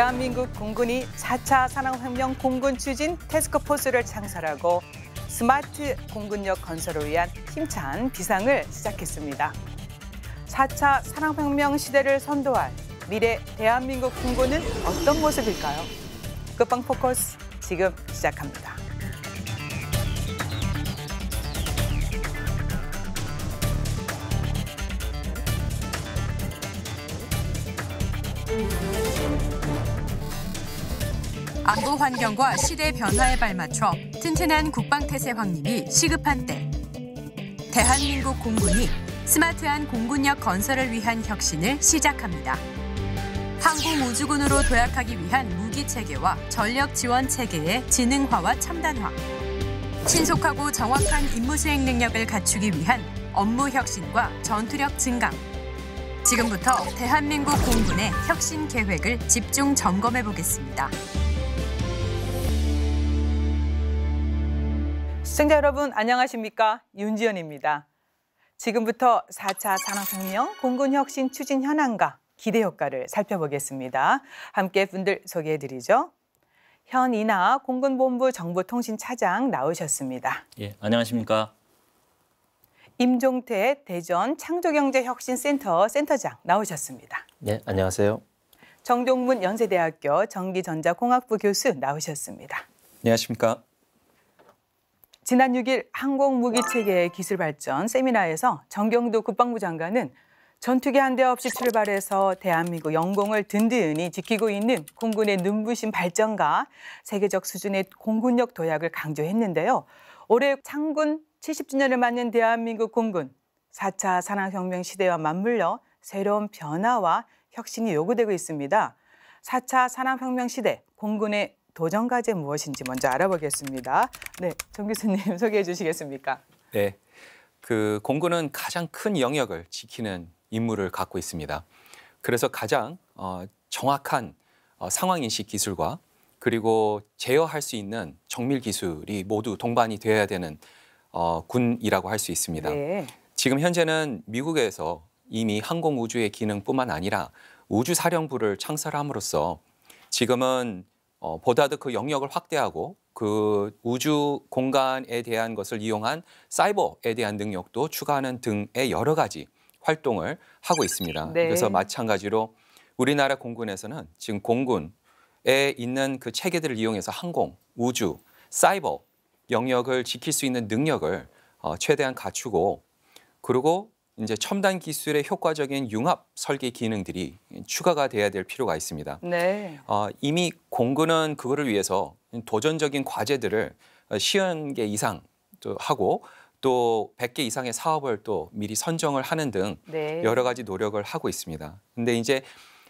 대한민국 공군이 4차 산업혁명 공군 추진 테스크포스를 창설하고 스마트 공군력 건설을 위한 힘찬 비상을 시작했습니다. 4차 산업혁명 시대를 선도할 미래 대한민국 공군은 어떤 모습일까요? 끝방 포커스 지금 시작합니다. 안보 환경과 시대 변화에 발맞춰 튼튼한 국방태세 확립이 시급한 때 대한민국 공군이 스마트한 공군력 건설을 위한 혁신을 시작합니다. 항공우주군으로 도약하기 위한 무기체계와 전력지원체계의 지능화와 첨단화, 신속하고 정확한 임무 수행 능력을 갖추기 위한 업무 혁신과 전투력 증강, 지금부터 대한민국 공군의 혁신 계획을 집중 점검해 보겠습니다. 시청자 여러분 안녕하십니까? 윤지연입니다. 지금부터 4차 산업혁명 공군혁신 추진 현안과 기대 효과를 살펴보겠습니다. 함께 분들 소개해드리죠. 현이나 공군본부 정보통신차장 나오셨습니다. 예, 안녕하십니까? 임종태 대전 창조경제혁신센터 센터장 나오셨습니다. 네, 안녕하세요. 정종문 연세대학교 전기전자공학부 교수 나오셨습니다. 안녕하십니까? 지난 6일 항공무기체계 의 기술 발전 세미나에서 정경도 국방부 장관은 전투기 한 대 없이 출발해서 대한민국 영공을 든든히 지키고 있는 공군의 눈부신 발전과 세계적 수준의 공군력 도약을 강조했는데요. 올해 창군 70주년을 맞는 대한민국 공군 4차 산업혁명 시대와 맞물려 새로운 변화와 혁신이 요구되고 있습니다. 4차 산업혁명 시대 공군의 도전과제 무엇인지 먼저 알아보겠습니다. 네, 정 교수님 소개해 주시겠습니까? 네, 그 공군은 가장 큰 영역을 지키는 임무를 갖고 있습니다. 그래서 가장 어, 정확한 어, 상황 인식 기술과 그리고 제어할 수 있는 정밀 기술이 모두 동반이 되어야 되는 어, 군이라고 할 수 있습니다. 네. 지금 현재는 미국에서 이미 항공우주의 기능뿐만 아니라 우주사령부를 창설함으로써 지금은 어, 보다도 그 영역을 확대하고 그 우주 공간에 대한 것을 이용한 사이버에 대한 능력도 추가하는 등의 여러 가지 활동을 하고 있습니다. 네. 그래서 마찬가지로 우리나라 공군에서는 지금 공군에 있는 그 체계들을 이용해서 항공, 우주, 사이버 영역을 지킬 수 있는 능력을 어, 최대한 갖추고 그리고 이제 첨단 기술의 효과적인 융합 설계 기능들이 추가가 돼야 될 필요가 있습니다. 네. 어, 이미 공군은 그거를 위해서 도전적인 과제들을 어, 시연 개 이상 또 하고 또 100개 이상의 사업을 또 미리 선정을 하는 등 네. 여러 가지 노력을 하고 있습니다. 근데 이제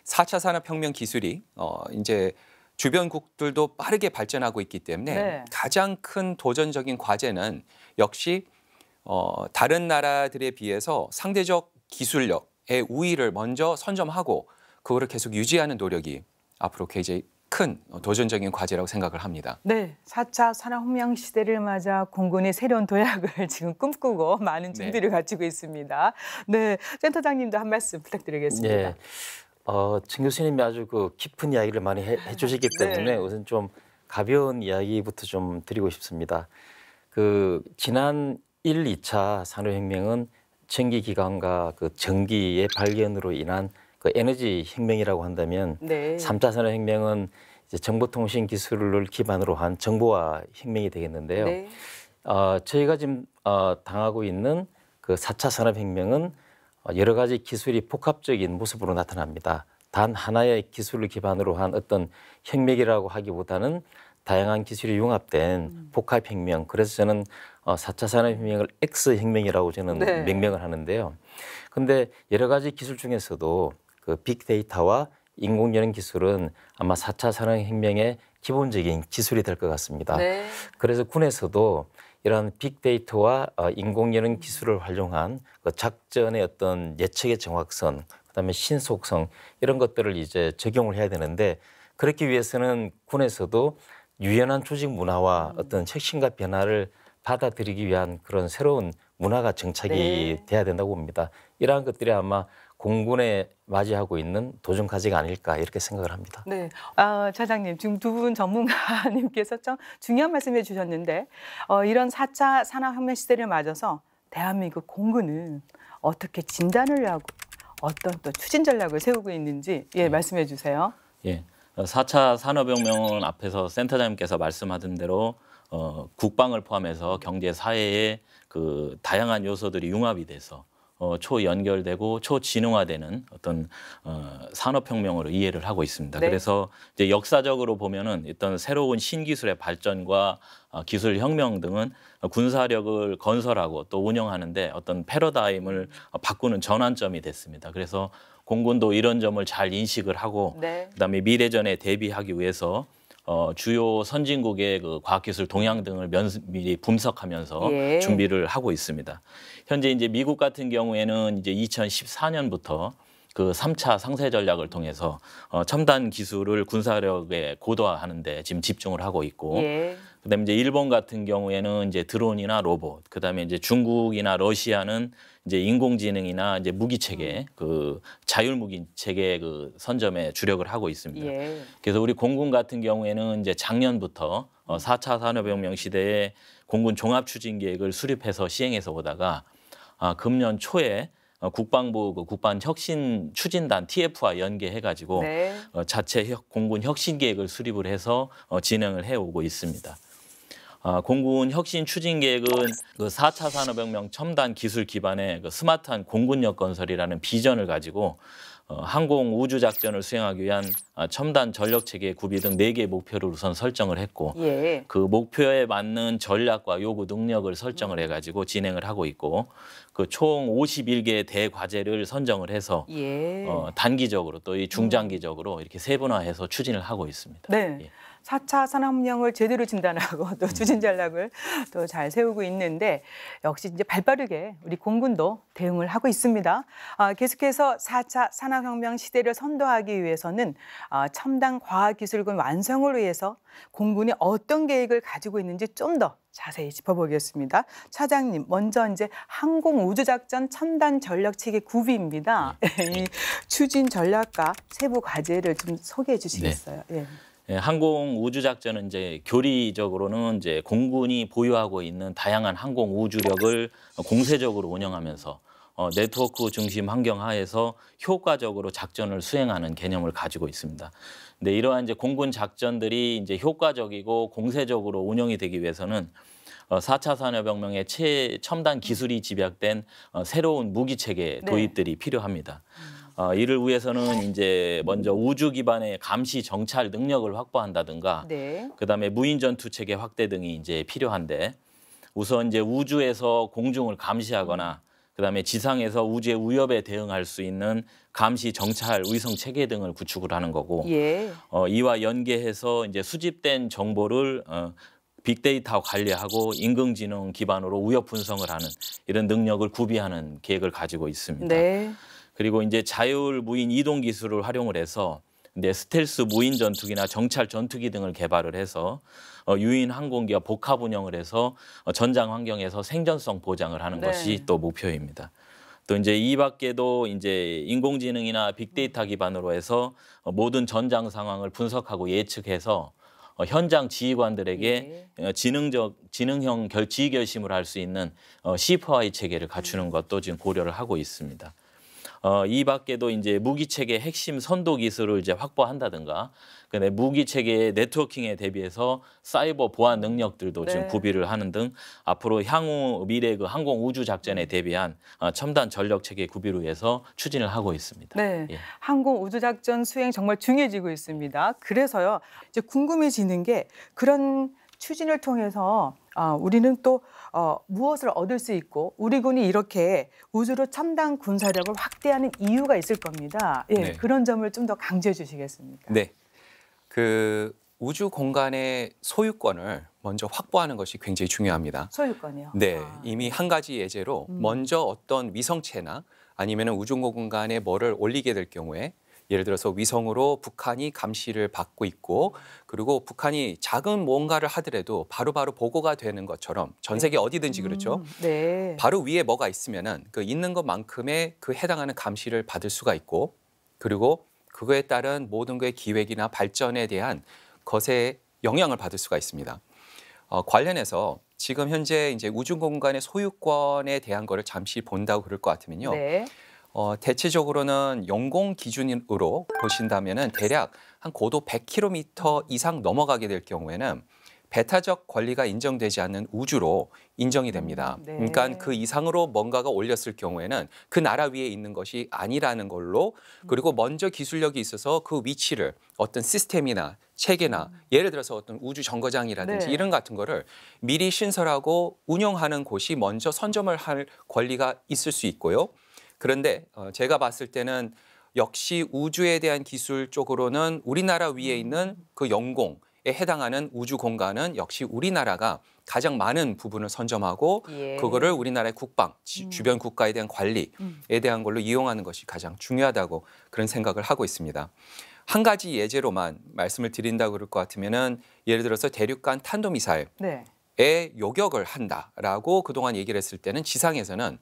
4차 산업혁명 기술이 어 이제 주변국들도 빠르게 발전하고 있기 때문에 네. 가장 큰 도전적인 과제는 역시 어, 다른 나라들에 비해서 상대적 기술력의 우위를 먼저 선점하고 그거를 계속 유지하는 노력이 앞으로 굉장히 큰 도전적인 과제라고 생각을 합니다. 네, 4차 산업혁명 시대를 맞아 공군의 새로운 도약을 지금 꿈꾸고 많은 네. 준비를 네. 갖추고 있습니다. 네, 센터장님도 한 말씀 부탁드리겠습니다. 네. 어, 진 교수님이 아주 그 깊은 이야기를 많이 해, 주시기 네. 때문에 네. 우선 좀 가벼운 이야기부터 좀 드리고 싶습니다. 그 지난 일, 이 차 산업혁명은 전기기관과 그 전기의 발견으로 인한 그 에너지 혁명이라고 한다면 네. 삼차 산업혁명은 이제 정보통신 기술을 기반으로 한 정보화 혁명이 되겠는데요. 네. 어, 저희가 지금 어, 당하고 있는 그 4차 산업혁명은 여러 가지 기술이 복합적인 모습으로 나타납니다. 단 하나의 기술을 기반으로 한 어떤 혁명이라고 하기보다는 다양한 기술이 융합된 음. 복합혁명. 그래서 저는 4차 어, 산업혁명을 X혁명이라고 저는 네. 명명을 하는데요. 근데 여러 가지 기술 중에서도 그 빅데이터와 인공지능 기술은 아마 4차 산업혁명의 기본적인 기술이 될 것 같습니다. 네. 그래서 군에서도 이러한 빅데이터와 어, 인공지능 기술을 활용한 그 작전의 어떤 예측의 정확성, 그다음에 신속성 이런 것들을 이제 적용을 해야 되는데 그렇기 위해서는 군에서도 유연한 조직 문화와 음. 어떤 혁신과 변화를 받아들이기 위한 그런 새로운 문화가 정착이 네. 돼야 된다고 봅니다. 이러한 것들이 아마 공군에 맞이하고 있는 도전 과제가 아닐까 이렇게 생각을 합니다. 네, 아, 차장님 지금 두 분 전문가님께서 좀 중요한 말씀해 주셨는데 어, 이런 4차 산업혁명 시대를 맞아서 대한민국 공군은 어떻게 진단을 하고 어떤 또 추진 전략을 세우고 있는지 예 네. 말씀해 주세요. 예, 4차 산업혁명 앞에서 센터장님께서 말씀하던 대로 어, 국방을 포함해서 경제 사회의 그 다양한 요소들이 융합이 돼서 어, 초연결되고 초진흥화되는 어떤 어, 산업혁명으로 이해를 하고 있습니다. 네. 그래서 이제 역사적으로 보면은 일단 새로운 신기술의 발전과 어, 기술 혁명 등은 군사력을 건설하고 또 운영하는데 어떤 패러다임을 바꾸는 전환점이 됐습니다. 그래서 공군도 이런 점을 잘 인식을 하고 네. 그다음에 미래전에 대비하기 위해서 어, 주요 선진국의 그 과학기술 동향 등을 면, 밀히 분석하면서 예. 준비를 하고 있습니다. 현재 이제 미국 같은 경우에는 이제 2014년부터 그 3차 상세 전략을 통해서 어, 첨단 기술을 군사력에 고도화하는데 지금 집중을 하고 있고 예. 그다음에 이제 일본 같은 경우에는 이제 드론이나 로봇, 그다음에 이제 중국이나 러시아는 이제 인공지능이나 이제 무기체계, 음. 그 자율 무기체계 그 선점에 주력을 하고 있습니다. 예. 그래서 우리 공군 같은 경우에는 이제 작년부터 어, 4차 음. 산업혁명 시대에 공군 종합 추진 계획을 수립해서 시행해서 보다가 아, 금년 초에 어, 국방부 그 국방혁신 추진단 TF와 연계해가지고 네. 어, 자체 혁, 공군 혁신 계획을 수립을 해서 어, 진행을 해오고 있습니다. 아, 공군 혁신 추진 계획은 그 사차 산업혁명 첨단 기술 기반의 그 스마트한 공군력 건설이라는 비전을 가지고 어, 항공 우주 작전을 수행하기 위한 아, 첨단 전력 체계 구비 등 네 개의 목표를 우선 설정을 했고 예. 그 목표에 맞는 전략과 요구 능력을 설정을 해 가지고 진행을 하고 있고 그 총 51개의 대과제를 선정을 해서 예. 어, 단기적으로 또이 중장기적으로 음. 이렇게 세분화해서 추진을 하고 있습니다. 네. 예. 4차 산업혁명을 제대로 진단하고 또 음. 추진 전략을 또 잘 세우고 있는데 역시 이제 발빠르게 우리 공군도 대응을 하고 있습니다. 아, 계속해서 4차 산업혁명 시대를 선도하기 위해서는 아, 첨단 과학기술군 완성을 위해서 공군이 어떤 계획을 가지고 있는지 좀 더 자세히 짚어보겠습니다. 차장님, 먼저 이제 항공우주작전 첨단 전략체계 구비입니다. 네. 이 추진 전략과 세부 과제를 좀 소개해 주시겠어요? 네. 예. 예, 항공 우주 작전은 이제 교리적으로는 이제 공군이 보유하고 있는 다양한 항공 우주력을 공세적으로 운영하면서 어, 네트워크 중심 환경 하에서 효과적으로 작전을 수행하는 개념을 가지고 있습니다. 근데 이러한 이제 공군 작전들이 이제 효과적이고 공세적으로 운영이 되기 위해서는 어, 4차 산업혁명의 최첨단 기술이 집약된 어, 새로운 무기 체계 네. 도입들이 필요합니다. 음. 어, 이를 위해서는 이제 먼저 우주 기반의 감시 정찰 능력을 확보한다든가 네. 그다음에 무인 전투 체계 확대 등이 이제 필요한데 우선 이제 우주에서 공중을 감시하거나 그다음에 지상에서 우주의 위협에 대응할 수 있는 감시 정찰 위성 체계 등을 구축을 하는 거고 예. 어, 이와 연계해서 이제 수집된 정보를 어, 빅데이터 관리하고 인공지능 기반으로 우여 분석을 하는 이런 능력을 구비하는 계획을 가지고 있습니다. 네. 그리고 이제 자율 무인 이동 기술을 활용을 해서 이제 스텔스 무인 전투기나 정찰 전투기 등을 개발을 해서 어, 유인 항공기와 복합 운영을 해서 어, 전장 환경에서 생존성 보장을 하는 네. 것이 또 목표입니다. 또 이제 이 밖에도 이제 인공지능이나 빅데이터 기반으로 해서 어, 모든 전장 상황을 분석하고 예측해서 어, 현장 지휘관들에게 네. 어, 지능적 지능형 결지 휘 결심을 할 수 있는 어, C4I 체계를 갖추는 음. 것도 지금 고려를 하고 있습니다. 어, 이 밖에도 이제 무기 체계 핵심 선도 기술을 이제 확보한다든가 그다음에 무기 체계 네트워킹에 대비해서 사이버 보안 능력들도 네. 지금 구비를 하는 등 앞으로 향후 미래 그 항공 우주 작전에 음. 대비한 어, 첨단 전력 체계 구비로 위해서 추진을 하고 있습니다. 네, 예. 항공 우주 작전 수행 정말 중요해지고 있습니다. 그래서요 이제 궁금해지는 게 그런 추진을 통해서 아, 우리는 또 어, 무엇을 얻을 수 있고 우리 군이 이렇게 우주로 첨단 군사력을 확대하는 이유가 있을 겁니다. 예, 네. 그런 점을 좀 더 강조해 주시겠습니까? 네. 그 우주 공간의 소유권을 먼저 확보하는 것이 굉장히 중요합니다. 소유권이요. 네, 아. 이미 한 가지 예제로 음. 먼저 어떤 위성체나 아니면 우주 공간에 뭐를 올리게 될 경우에 예를 들어서 위성으로 북한이 감시를 받고 있고 그리고 북한이 작은 뭔가를 하더라도 바로바로 바로 보고가 되는 것처럼 전 네. 세계 어디든지 그렇죠. 음, 네. 바로 위에 뭐가 있으면은 그 있는 것만큼의 그 해당하는 감시를 받을 수가 있고 그리고 그거에 따른 모든 그의 기획이나 발전에 대한 것에 영향을 받을 수가 있습니다. 어, 관련해서 지금 현재 이제 우주 공간의 소유권에 대한 거를 잠시 본다고 그럴 것 같으면요. 네. 어, 대체적으로는 영공 기준으로 보신다면은 대략 한 고도 100km 이상 넘어가게 될 경우에는 배타적 권리가 인정되지 않는 우주로 인정이 됩니다. 음, 네. 그러니까 그 이상으로 뭔가가 올렸을 경우에는 그 나라 위에 있는 것이 아니라는 걸로 그리고 먼저 기술력이 있어서 그 위치를 어떤 시스템이나 체계나 음. 예를 들어서 어떤 우주 정거장이라든지 네. 이런 같은 거를 미리 신설하고 운영하는 곳이 먼저 선점을 할 권리가 있을 수 있고요. 그런데 어, 제가 봤을 때는 역시 우주에 대한 기술 쪽으로는 우리나라 위에 있는 그 영공에 해당하는 우주 공간은 역시 우리나라가 가장 많은 부분을 선점하고 예. 그거를 우리나라의 국방, 음. 주변 국가에 대한 관리에 음. 대한 걸로 이용하는 것이 가장 중요하다고 그런 생각을 하고 있습니다. 한 가지 예제로만 말씀을 드린다고 그럴 것 같으면은 예를 들어서 대륙간 탄도미사일. 네. 에 요격을 한다라고 그동안 얘기를 했을 때는 지상에서는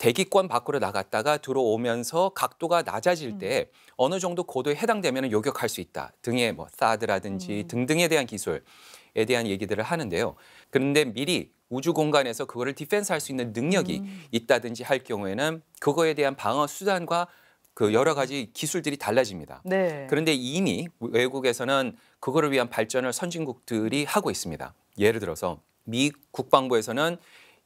대기권 밖으로 나갔다가 들어오면서 각도가 낮아질 음. 때 음. 어느 정도 고도에 해당되면 요격할 수 있다 등의 뭐 사드라든지 음. 등등에 대한 기술에 대한 얘기들을 하는데요. 그런데 미리 우주 공간에서 그거를 디펜스할 수 있는 능력이 음. 있다든지 할 경우에는 그거에 대한 방어 수단과 그 여러 가지 기술들이 달라집니다. 네. 그런데 이미 외국에서는 그거를 위한 발전을 선진국들이 하고 있습니다. 예를 들어서 미 국방부에서는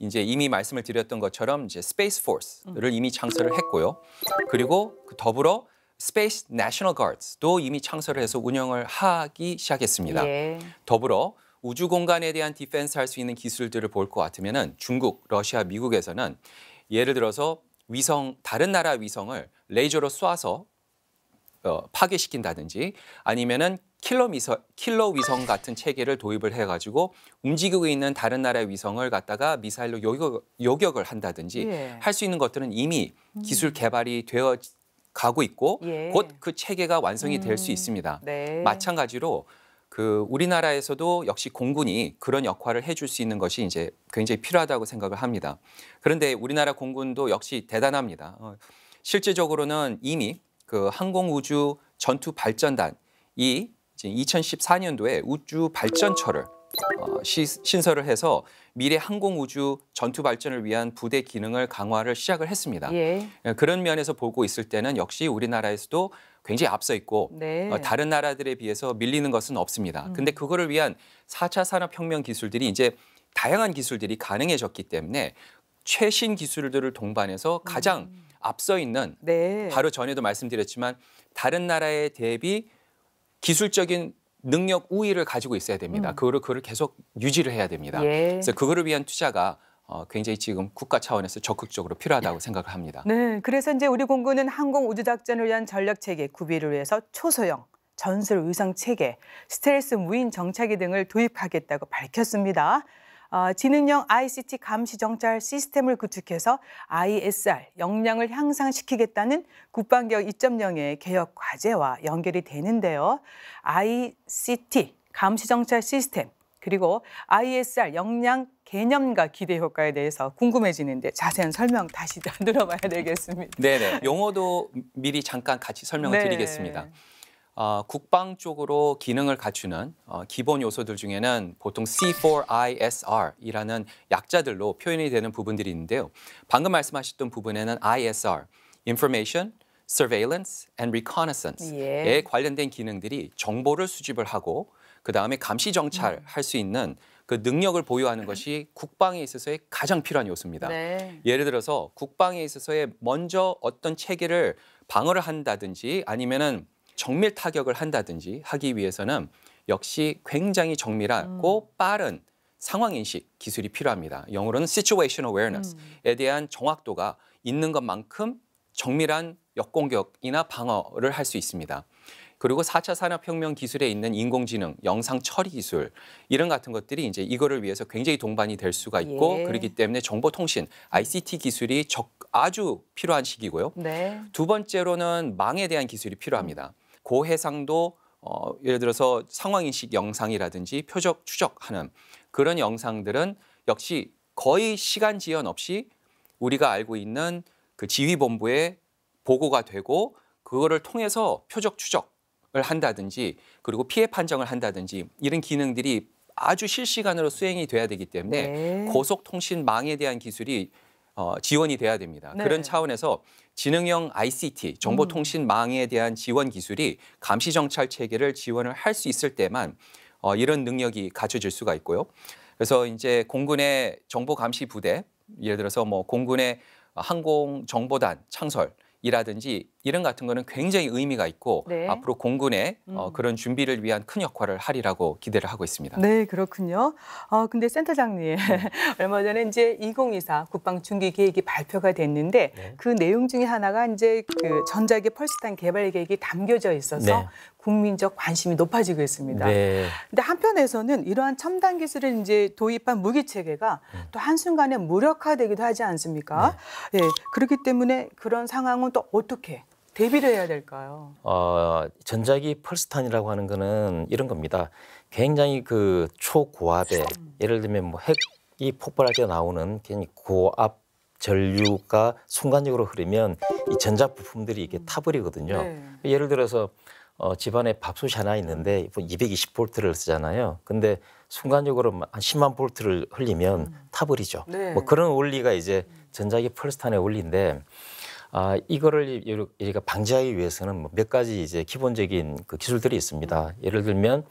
이제 이미 말씀을 드렸던 것처럼 이제 스페이스 포스를 이미 창설을 했고요. 그리고 그 더불어 스페이스 내셔널 가드도 이미 창설을 해서 운영을 하기 시작했습니다. 예. 더불어 우주 공간에 대한 디펜스 할 수 있는 기술들을 볼 것 같으면은 중국, 러시아, 미국에서는 예를 들어서 위성 다른 나라 위성을 레이저로 쏴서 어, 파괴시킨다든지 아니면은 킬러, 미서, 킬러 위성 같은 체계를 도입을 해가지고 움직이고 있는 다른 나라의 위성을 갖다가 미사일로 요격, 요격을 한다든지 예. 할수 있는 것들은 이미 음. 기술 개발이 되어 가고 있고 예. 곧그 체계가 완성이 될수 음. 있습니다. 네. 마찬가지로 그 우리나라에서도 역시 공군이 그런 역할을 해줄 수 있는 것이 이제 굉장히 필요하다고 생각을 합니다. 그런데 우리나라 공군도 역시 대단합니다. 어, 실제적으로는 이미 그 항공우주 전투 발전단 이 2014년도에 우주 발전처를 어, 시, 신설을 해서 미래 항공우주 전투 발전을 위한 부대 기능을 강화를 시작을 했습니다. 예. 예. 그런 면에서 보고 있을 때는 역시 우리나라에서도 굉장히 앞서 있고 네. 어, 다른 나라들에 비해서 밀리는 것은 없습니다. 음. 근데 그거를 위한 4차 산업혁명 기술들이 이제 다양한 기술들이 가능해졌기 때문에 최신 기술들을 동반해서 가장 음. 앞서 있는 네. 바로 전에도 말씀드렸지만 다른 나라에 대비 기술적인 능력 우위를 가지고 있어야 됩니다. 음. 그거를 그거를 계속 유지를 해야 됩니다. 예. 그래서 그거를 위한 투자가 어, 굉장히 지금 국가 차원에서 적극적으로 필요하다고 생각을 합니다. 네, 그래서 이제 우리 공군은 항공 우주 작전을 위한 전략 체계 구비를 위해서 초소형 전술 의상 체계, 스트레스 무인 정착기 등을 도입하겠다고 밝혔습니다. 어, 지능형 ICT 감시 정찰 시스템을 구축해서 ISR 역량을 향상시키겠다는 국방개혁 2.0의 개혁 과제와 연결이 되는데요. ICT 감시 정찰 시스템 그리고 ISR 역량 개념과 기대 효과에 대해서 궁금해지는데 자세한 설명 다시 들어봐야 되겠습니다. 네네. 네. 용어도 미리 잠깐 같이 설명을 네. 드리겠습니다. 어, 국방 쪽으로 기능을 갖추는 어, 기본 요소들 중에는 보통 C4ISR이라는 약자들로 표현이 되는 부분들이 있는데요. 방금 말씀하셨던 부분에는 ISR, Information, Surveillance and Reconnaissance에 예. 관련된 기능들이 정보를 수집을 하고 그 다음에 감시 정찰할 음. 수 있는 그 능력을 보유하는 것이 국방에 있어서의 가장 필요한 요소입니다. 네. 예를 들어서 국방에 있어서의 먼저 어떤 체계를 방어를 한다든지 아니면은 정밀 타격을 한다든지 하기 위해서는 역시 굉장히 정밀하고 음. 빠른 상황 인식 기술이 필요합니다. 영어로는 situation awareness에 음. 대한 정확도가 있는 것만큼 정밀한 역공격이나 방어를 할 수 있습니다. 그리고 4차 산업혁명 기술에 있는 인공지능, 영상 처리 기술 이런 같은 것들이 이제 이거를 위해서 굉장히 동반이 될 수가 있고 예. 그렇기 때문에 정보통신, ICT 기술이 적, 아주 필요한 시기고요. 네. 두 번째로는 망에 대한 기술이 필요합니다. 고해상도 어, 예를 들어서 상황인식 영상이라든지 표적 추적하는 그런 영상들은 역시 거의 시간 지연 없이 우리가 알고 있는 그 지휘본부에 보고가 되고 그거를 통해서 표적 추적을 한다든지 그리고 피해 판정을 한다든지 이런 기능들이 아주 실시간으로 수행이 돼야 되기 때문에 네. 고속통신망에 대한 기술이 어, 지원이 돼야 됩니다. 네. 그런 차원에서 지능형 ICT, 정보통신망에 음. 대한 지원 기술이 감시정찰 체계를 지원을 할 수 있을 때만 어, 이런 능력이 갖춰질 수가 있고요. 그래서 이제 공군의 정보 감시 부대, 예를 들어서 뭐 공군의 항공 정보단 창설이라든지 이런 같은 거는 굉장히 의미가 있고 네. 앞으로 공군의 어, 음. 그런 준비를 위한 큰 역할을 하리라고 기대를 하고 있습니다. 네, 그렇군요. 어, 근데 센터장님 네. 얼마 전에 이제 2024 국방 중기 계획이 발표가 됐는데 네. 그 내용 중에 하나가 이제 그 전자기 펄스탄 개발 계획이 담겨져 있어서 네. 국민적 관심이 높아지고 있습니다. 네. 근데 한편에서는 이러한 첨단 기술을 이제 도입한 무기 체계가 네. 또 한순간에 무력화되기도 하지 않습니까? 네. 예. 그렇기 때문에 그런 상황은 또 어떻게 대비를 해야 될까요? 어, 전자기 펄스탄이라고 하는 거는 이런 겁니다. 굉장히 그 초고압에 예를 들면 뭐 핵이 폭발할 때 나오는 굉장히 고압 전류가 순간적으로 흐르면 이 전자 부품들이 이게 음. 타버리거든요. 네. 그 예를 들어서 어, 집안에 밥솥이 하나 있는데 220볼트를 쓰잖아요. 근데 순간적으로 한 10만 볼트를 흘리면 음. 타버리죠. 네. 뭐 그런 원리가 이제 전자기 펄스탄의 원리인데 아, 이거를 우리가 방지하기 위해서는 뭐 몇 가지 이제 기본적인 그 기술들이 있습니다. 예를 들면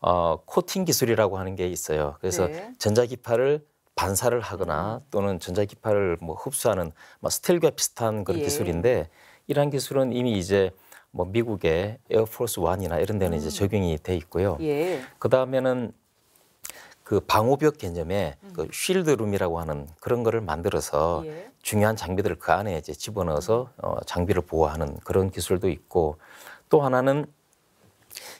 어, 코팅 기술이라고 하는 게 있어요. 그래서 네. 전자기파를 반사를 하거나 또는 전자기파를 뭐 흡수하는 뭐 스틸과 비슷한 그런 예. 기술인데 이러한 기술은 이미 이제 뭐 미국의 에어포스 원이나 이런 데는 음. 이제 적용이 돼 있고요. 예. 그 다음에는 그 방호벽 개념의 음. 그 쉴드룸이라고 하는 그런 거를 만들어서 예. 중요한 장비들을 그 안에 이제 집어넣어서 음. 어, 장비를 보호하는 그런 기술도 있고 또 하나는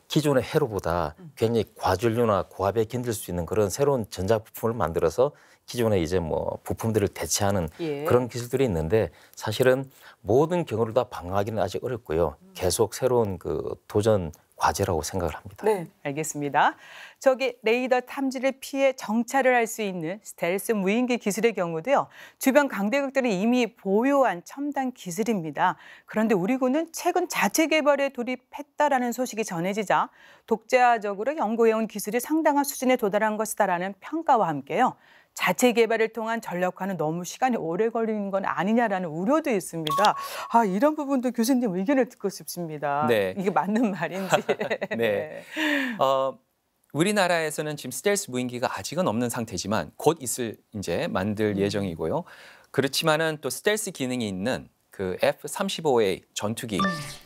기존의 회로보다 음. 굉장히 과전류나 고압에 견딜 수 있는 그런 새로운 전자 부품을 만들어서 기존의 이제 뭐 부품들을 대체하는 예. 그런 기술들이 있는데 사실은 모든 경우를 다 방어하기는 아직 어렵고요. 계속 새로운 그 도전 과제라고 생각을 합니다. 네, 알겠습니다. 저기 레이더 탐지를 피해 정찰을 할 수 있는 스텔스 무인기 기술의 경우도요. 주변 강대국들이 이미 보유한 첨단 기술입니다. 그런데 우리 군은 최근 자체 개발에 돌입했다라는 소식이 전해지자 독자적으로 연구해온 기술이 상당한 수준에 도달한 것이다라는 평가와 함께요. 자체 개발을 통한 전력화는 너무 시간이 오래 걸리는 건 아니냐라는 우려도 있습니다. 아 이런 부분도 교수님 의견을 듣고 싶습니다. 네. 이게 맞는 말인지. 네. 어, 우리나라에서는 지금 스텔스 무인기가 아직은 없는 상태지만 곧 있을 이제 만들 음. 예정이고요. 그렇지만은 또 스텔스 기능이 있는 그 F-35A 전투기에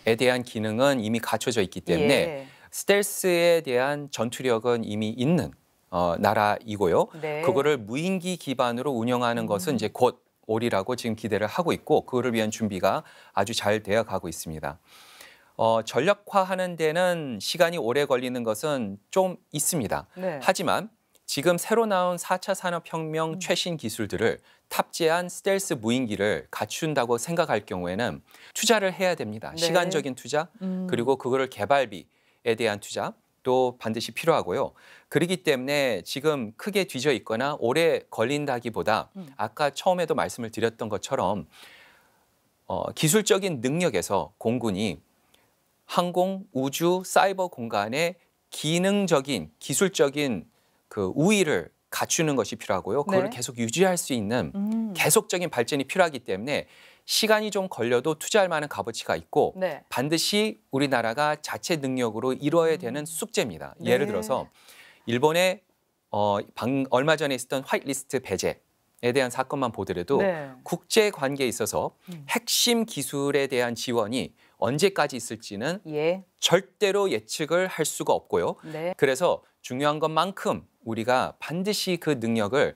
음. 대한 기능은 이미 갖춰져 있기 때문에 예. 스텔스에 대한 전투력은 이미 있는 어, 나라이고요. 네. 그거를 무인기 기반으로 운영하는 것은 이제 곧 올이라고 지금 기대를 하고 있고 그거를 위한 준비가 아주 잘 되어 가고 있습니다. 어, 전략화하는 데는 시간이 오래 걸리는 것은 좀 있습니다. 네. 하지만 지금 새로 나온 4차 산업혁명 음. 최신 기술들을 탑재한 스텔스 무인기를 갖춘다고 생각할 경우에는 투자를 해야 됩니다. 네. 시간적인 투자, 음. 그리고 그거를 개발비에 대한 투자, 또 반드시 필요하고요. 그러기 때문에 지금 크게 뒤져 있거나 오래 걸린다기보다 음. 아까 처음에도 말씀을 드렸던 것처럼 어, 기술적인 능력에서 공군이 항공, 우주, 사이버 공간에 기능적인 기술적인 그 우위를 갖추는 것이 필요하고요. 그걸 네. 계속 유지할 수 있는 음. 계속적인 발전이 필요하기 때문에 시간이 좀 걸려도 투자할 만한 값어치가 있고 네. 반드시 우리나라가 자체 능력으로 이뤄야 음. 되는 숙제입니다. 네. 예를 들어서 일본의 어, 방, 얼마 전에 있었던 화이트리스트 배제에 대한 사건만 보더라도 네. 국제 관계에 있어서 음. 핵심 기술에 대한 지원이 언제까지 있을지는 예. 절대로 예측을 할 수가 없고요. 네. 그래서 중요한 것만큼 우리가 반드시 그 능력을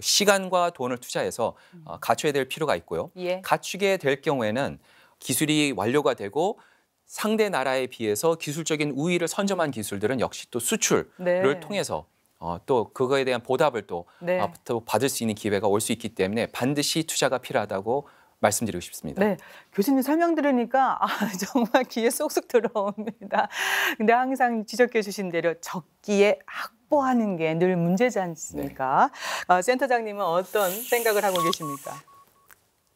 시간과 돈을 투자해서 음. 어, 갖춰야 될 필요가 있고요. 예. 갖추게 될 경우에는 기술이 완료가 되고 상대 나라에 비해서 기술적인 우위를 선점한 기술들은 역시 또 수출을 네. 통해서 어, 또 그거에 대한 보답을 또, 네. 어, 또 받을 수 있는 기회가 올 수 있기 때문에 반드시 투자가 필요하다고 말씀드리고 싶습니다. 네. 교수님 설명 들으니까 아, 정말 귀에 쏙쏙 들어옵니다. 근데 항상 지적해 주신 대로 적기에 학 확보하는 게 늘 문제지 않습니까? 네. 어, 센터장님은 어떤 생각을 하고 계십니까?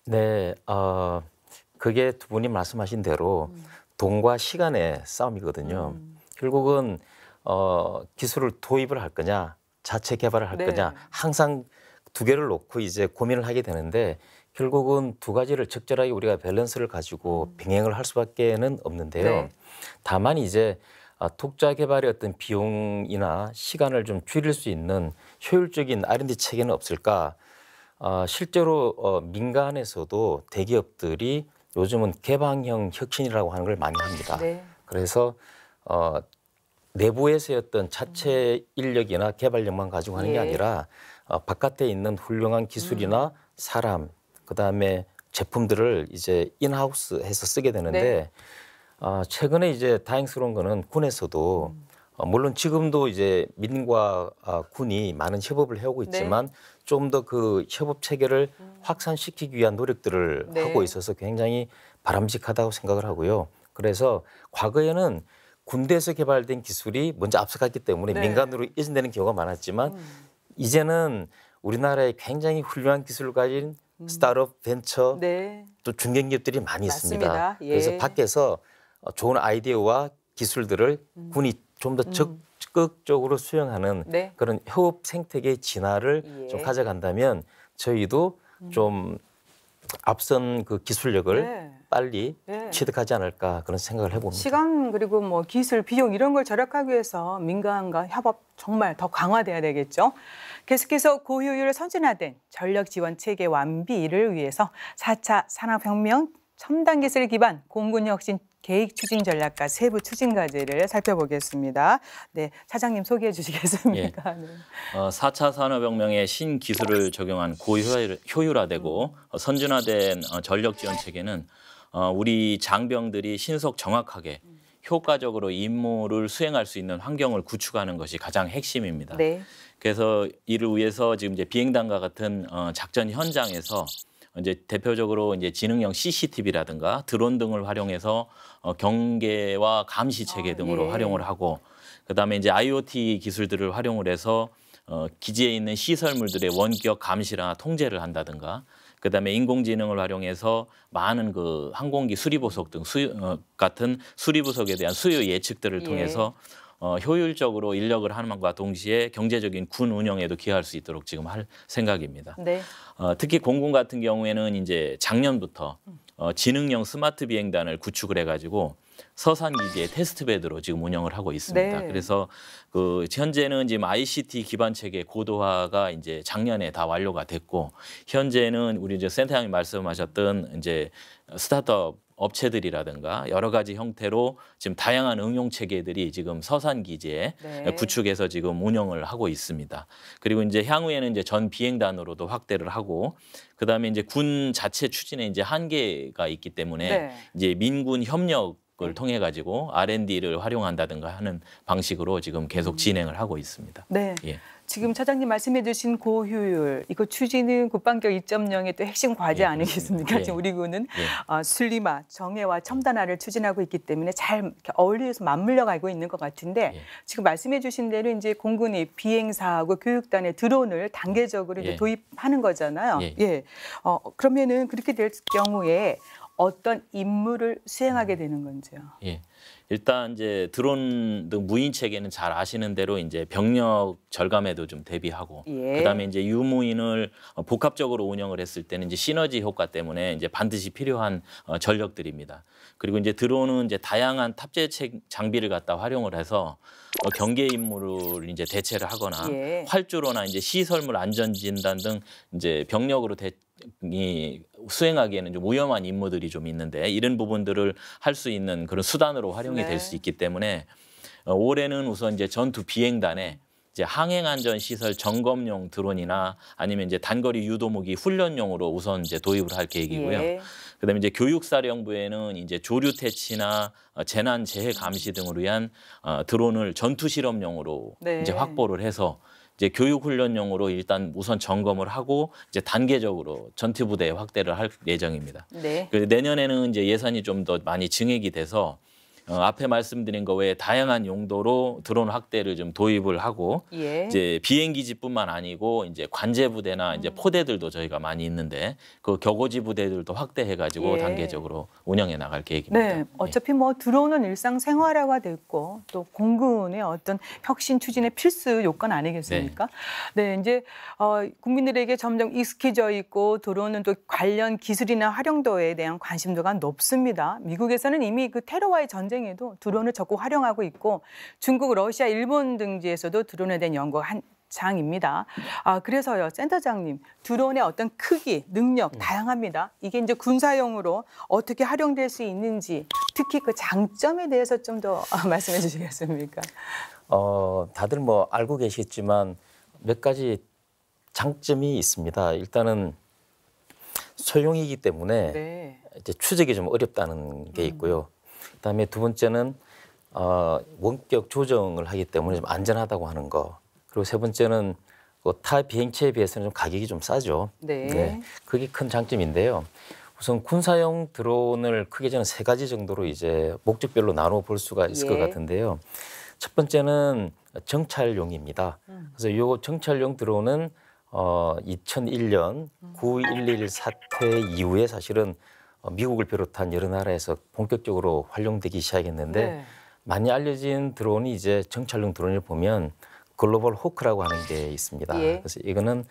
네, 어, 그게 두 분이 말씀하신 대로 돈과 시간의 싸움이거든요. 음. 결국은 어, 기술을 도입을 할 거냐, 자체 개발을 할 네. 거냐, 항상 두 개를 놓고 이제 고민을 하게 되는데 결국은 두 가지를 적절하게 우리가 밸런스를 가지고 음. 병행을 할수밖에 없는데요. 네. 다만 이제 아, 독자 개발의 어떤 비용이나 시간을 좀 줄일 수 있는 효율적인 R&D 체계는 없을까? 아, 실제로 어, 민간에서도 대기업들이 요즘은 개방형 혁신이라고 하는 걸 많이 합니다. 네. 그래서 어, 내부에서의 어떤 자체 인력이나 개발력만 가지고 하는 게 예. 아니라 어, 바깥에 있는 훌륭한 기술이나 음. 사람, 그 다음에 제품들을 이제 인하우스해서 쓰게 되는데. 네. 아, 최근에 이제 다행스러운 거는 군에서도 음. 어, 물론 지금도 이제 민과 아, 군이 많은 협업을 해오고 네. 있지만 네. 좀더 그 협업 체계를 음. 확산시키기 위한 노력들을 네. 하고 있어서 굉장히 바람직하다고 생각을 하고요. 그래서 과거에는 군대에서 개발된 기술이 먼저 앞서갔기 때문에 네. 민간으로 이전되는 경우가 많았지만 음. 이제는 우리나라에 굉장히 훌륭한 기술을 가진 음. 스타트업 벤처 네. 또 중견기업들이 많이 맞습니다. 있습니다. 예. 그래서 밖에서 어, 좋은 아이디어와 기술들을 음. 군이 좀더 음. 적극적으로 수용하는 네. 그런 협업 생태계 진화를 예. 좀 가져간다면 저희도 음. 좀 앞선 그 기술력을 네. 빨리 네. 취득하지 않을까 그런 생각을 해봅니다. 시간 그리고 뭐 기술 비용 이런 걸 절약하기 위해서 민간과 협업 정말 더 강화돼야 되겠죠. 계속해서 고효율 선진화된 전력 지원 체계 완비를 위해서 4차 산업혁명 첨단 기술 기반 공군 혁신 계획 추진 전략과 세부 추진과제를 살펴보겠습니다. 네, 차장님 소개해 주시겠습니까? 예. 네. 어, 4차 산업혁명의 신기술을 적용한 고효율화되고 고효율, 어, 선진화된 어, 전력 지원 체계는 어, 우리 장병들이 신속 정확하게 효과적으로 임무를 수행할 수 있는 환경을 구축하는 것이 가장 핵심입니다. 네. 그래서 이를 위해서 지금 이제 비행단과 같은 어, 작전 현장에서 이제 대표적으로 이제 지능형 CCTV라든가 드론 등을 활용해서 어, 경계와 감시 체계 아, 등으로 예. 활용을 하고 그다음에 이제 IoT 기술들을 활용을 해서 어, 기지에 있는 시설물들의 원격 감시나 통제를 한다든가 그다음에 인공지능을 활용해서 많은 그 항공기 수리보석 등 수요, 어, 같은 수리보석에 대한 수요 예측들을 예. 통해서 예. 어, 효율적으로 인력을 하는것과 동시에 경제적인 군 운영에도 기여할 수 있도록 지금 할 생각입니다. 네. 어, 특히 공군 같은 경우에는 이제 작년부터 음. 어, 지능형 스마트 비행단을 구축을 해가지고 서산 기지의 테스트베드로 지금 운영을 하고 있습니다. 네. 그래서 그 현재는 지금 ICT 기반 체계 고도화가 이제 작년에 다 완료가 됐고 현재는 우리 이제 센터장님 말씀하셨던 이제 스타트업 업체들이라든가 여러 가지 형태로 지금 다양한 응용 체계들이 지금 서산 기지에 네. 구축해서 지금 운영을 하고 있습니다. 그리고 이제 향후에는 이제 전 비행단으로도 확대를 하고 그다음에 이제 군 자체 추진에 이제 한계가 있기 때문에 네. 이제 민군 협력 을 네. 통해 가지고 R&D를 활용한다든가 하는 방식으로 지금 계속 음. 진행을 하고 있습니다. 네. 예. 지금 차장님 말씀해 주신 고효율, 이거 추진은 국방격 2.0의 또 핵심 과제 예, 아니겠습니까? 예. 지금 우리 군은 예. 어, 순리마, 정예와 첨단화를 추진하고 있기 때문에 잘 어울려서 맞물려 가고 있는 것 같은데 예. 지금 말씀해 주신 대로 이제 공군이 비행사하고 교육단의 드론을 단계적으로 이제 예. 도입하는 거잖아요. 예. 예. 어, 그러면은 그렇게 될 경우에 어떤 임무를 수행하게 되는 건지요. 예. 일단 이제 드론 등 무인 체계는 잘 아시는 대로 이제 병력 절감에도 좀 대비하고 예. 그다음에 이제 유무인을 어, 복합적으로 운영을 했을 때는 이제 시너지 효과 때문에 이제 반드시 필요한 어, 전력들입니다. 그리고 이제 드론은 이제 다양한 탑재 장비를 갖다 활용을 해서 어, 경계 임무를 이제 대체를 하거나 예. 활주로나 이제 시설물 안전 진단 등 이제 병력으로 대, 이 수행하기에는 좀 위험한 임무들이 좀 있는데 이런 부분들을 할 수 있는 그런 수단으로 활용이 네. 될수 있기 때문에 어, 올해는 우선 이제 전투 비행단에 이제 항행 안전 시설 점검용 드론이나 아니면 이제 단거리 유도무기 훈련용으로 우선 이제 도입을 할 계획이고요. 예. 그다음에 이제 교육사령부에는 이제 조류 퇴치나 어, 재난 재해 감시 등을 위한 어, 드론을 전투 실험용으로 네. 이제 확보를 해서 이제 교육 훈련용으로 일단 우선 점검을 하고 이제 단계적으로 전투 부대 확대를 할 예정입니다. 네. 그 내년에는 이제 예산이 좀 더 많이 증액이 돼서 어, 앞에 말씀드린 거 외에 다양한 용도로 드론 확대를 좀 도입을 하고 예. 이제 비행기지뿐만 아니고 이제 관제부대나 이제 음. 포대들도 저희가 많이 있는데 그 격오지 부대들도 확대해가지고 예. 단계적으로 운영해 나갈 계획입니다. 네, 예. 어차피 뭐 드론은 일상 생활화가 됐고 또 공군의 어떤 혁신 추진의 필수 요건 아니겠습니까? 네, 네 이제 어, 국민들에게 점점 익숙해져 있고 드론은 또 관련 기술이나 활용도에 대한 관심도가 높습니다. 미국에서는 이미 그 테러와의 전쟁 전쟁에도 드론을 적극 활용하고 있고 중국, 러시아, 일본 등지에서도 드론에 대한 연구가 한, 장입니다. 아, 그래서요, 센터장님, 드론의 어떤 크기, 능력 음. 다양합니다. 이게 이제 군사용으로 어떻게 활용될 수 있는지, 특히 그 장점에 대해서 좀 더 말씀해 주시겠습니까? 어, 다들 뭐 알고 계시겠지만 몇 가지 장점이 있습니다. 일단은 소형이기 때문에 네. 이제 추적이 좀 어렵다는 게 음. 있고요. 그다음에 두 번째는 어, 원격 조정을 하기 때문에 좀 안전하다고 하는 거. 그리고 세 번째는 그 타 비행체에 비해서는 좀 가격이 좀 싸죠. 네. 네. 그게 큰 장점인데요. 우선 군사용 드론을 크게 저는 세 가지 정도로 이제 목적별로 나눠 볼 수가 있을 예. 것 같은데요. 첫 번째는 정찰용입니다. 음. 그래서 요 정찰용 드론은 어 2001년 9.11 사태 이후에 사실은 어, 미국을 비롯한 여러 나라에서 본격적으로 활용되기 시작했는데 네. 많이 알려진 드론이 이제 정찰용 드론을 보면 글로벌 호크라고 하는 게 있습니다. 예. 그래서 이거는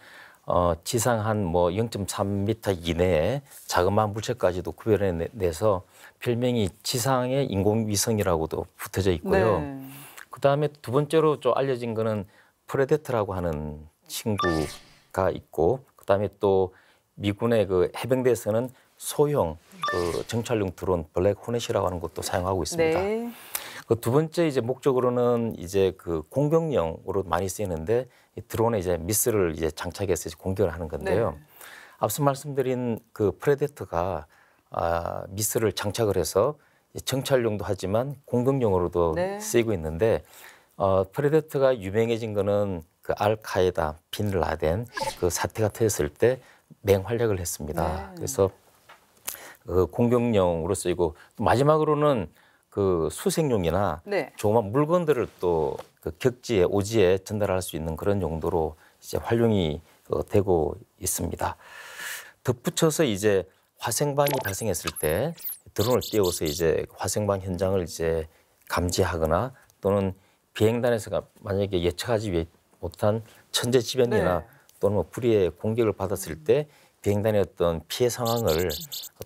어, 지상 한 뭐 0.3m 이내에 자그마한 물체까지도 구별해내서 별명이 지상의 인공위성이라고도 붙어져 있고요. 네. 그 다음에 두 번째로 좀 알려진 거는 프레데트라고 하는 친구가 있고 그 다음에 또 미군의 그 해병대에서는 소형 그 정찰용 드론 블랙 호넷이라고 하는 것도 사용하고 있습니다. 네. 그두 번째 이제 목적으로는 이제 그 공격용으로 많이 쓰이는데 이 드론에 이제 미스를 이제 장착해서 이제 공격을 하는 건데요. 네. 앞서 말씀드린 그 프레데터가 아, 미스를 장착을 해서 정찰용도 하지만 공격용으로도 네. 쓰이고 있는데 어, 프레데터가 유명해진 거는 그 알카에다, 빈 라덴 그 사태가 터졌을 때 맹활약을 했습니다. 네. 그래서 그 공격용으로 쓰이고 마지막으로는 그 수색용이나 네. 조그만 물건들을 또그 격지에 오지에 전달할 수 있는 그런 용도로 이제 활용이 어, 되고 있습니다. 덧붙여서 이제 화생방이 발생했을 때 드론을 띄워서 이제 화생방 현장을 이제 감지하거나 또는 비행단에서 만약에 예측하지 못한 천재지변이나 네. 또는 뭐 불의의 공격을 받았을 때 비행단의 어떤 피해 상황을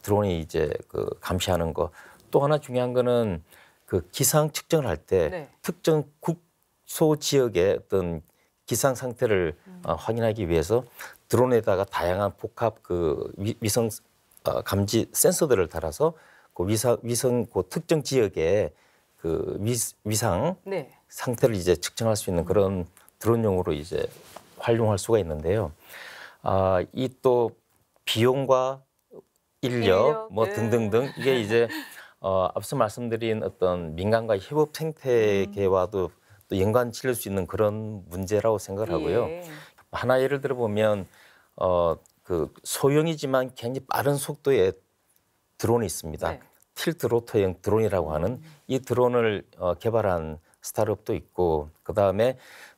드론이 이제 그 감시하는 거. 또 하나 중요한 거는 그 기상 측정을 할때 네. 특정 국소 지역의 어떤 기상 상태를 음. 어, 확인하기 위해서 드론에다가 다양한 복합 그 위, 성 어, 감지 센서들을 달아서 그 위사, 위성 그 특정 지역의 그 위, 위상 네. 상태를 이제 측정할 수 있는 그런 음. 드론용으로 이제 활용할 수가 있는데요. 아, 이또 비용과 인력, 인력 뭐 네. 등등등 이게 이제 어, 앞서 말씀드린 어떤 민간과 협업 생태계와도 음. 또 연관 지을 수 있는 그런 문제라고 생각을 하고요. 예. 하나 예를 들어 보면 어, 그 소형이지만 굉장히 빠른 속도의 드론이 있습니다. 네. 틸트 로터형 드론이라고 하는 이 드론을 어, 개발한 스타트업도 있고 그 다음에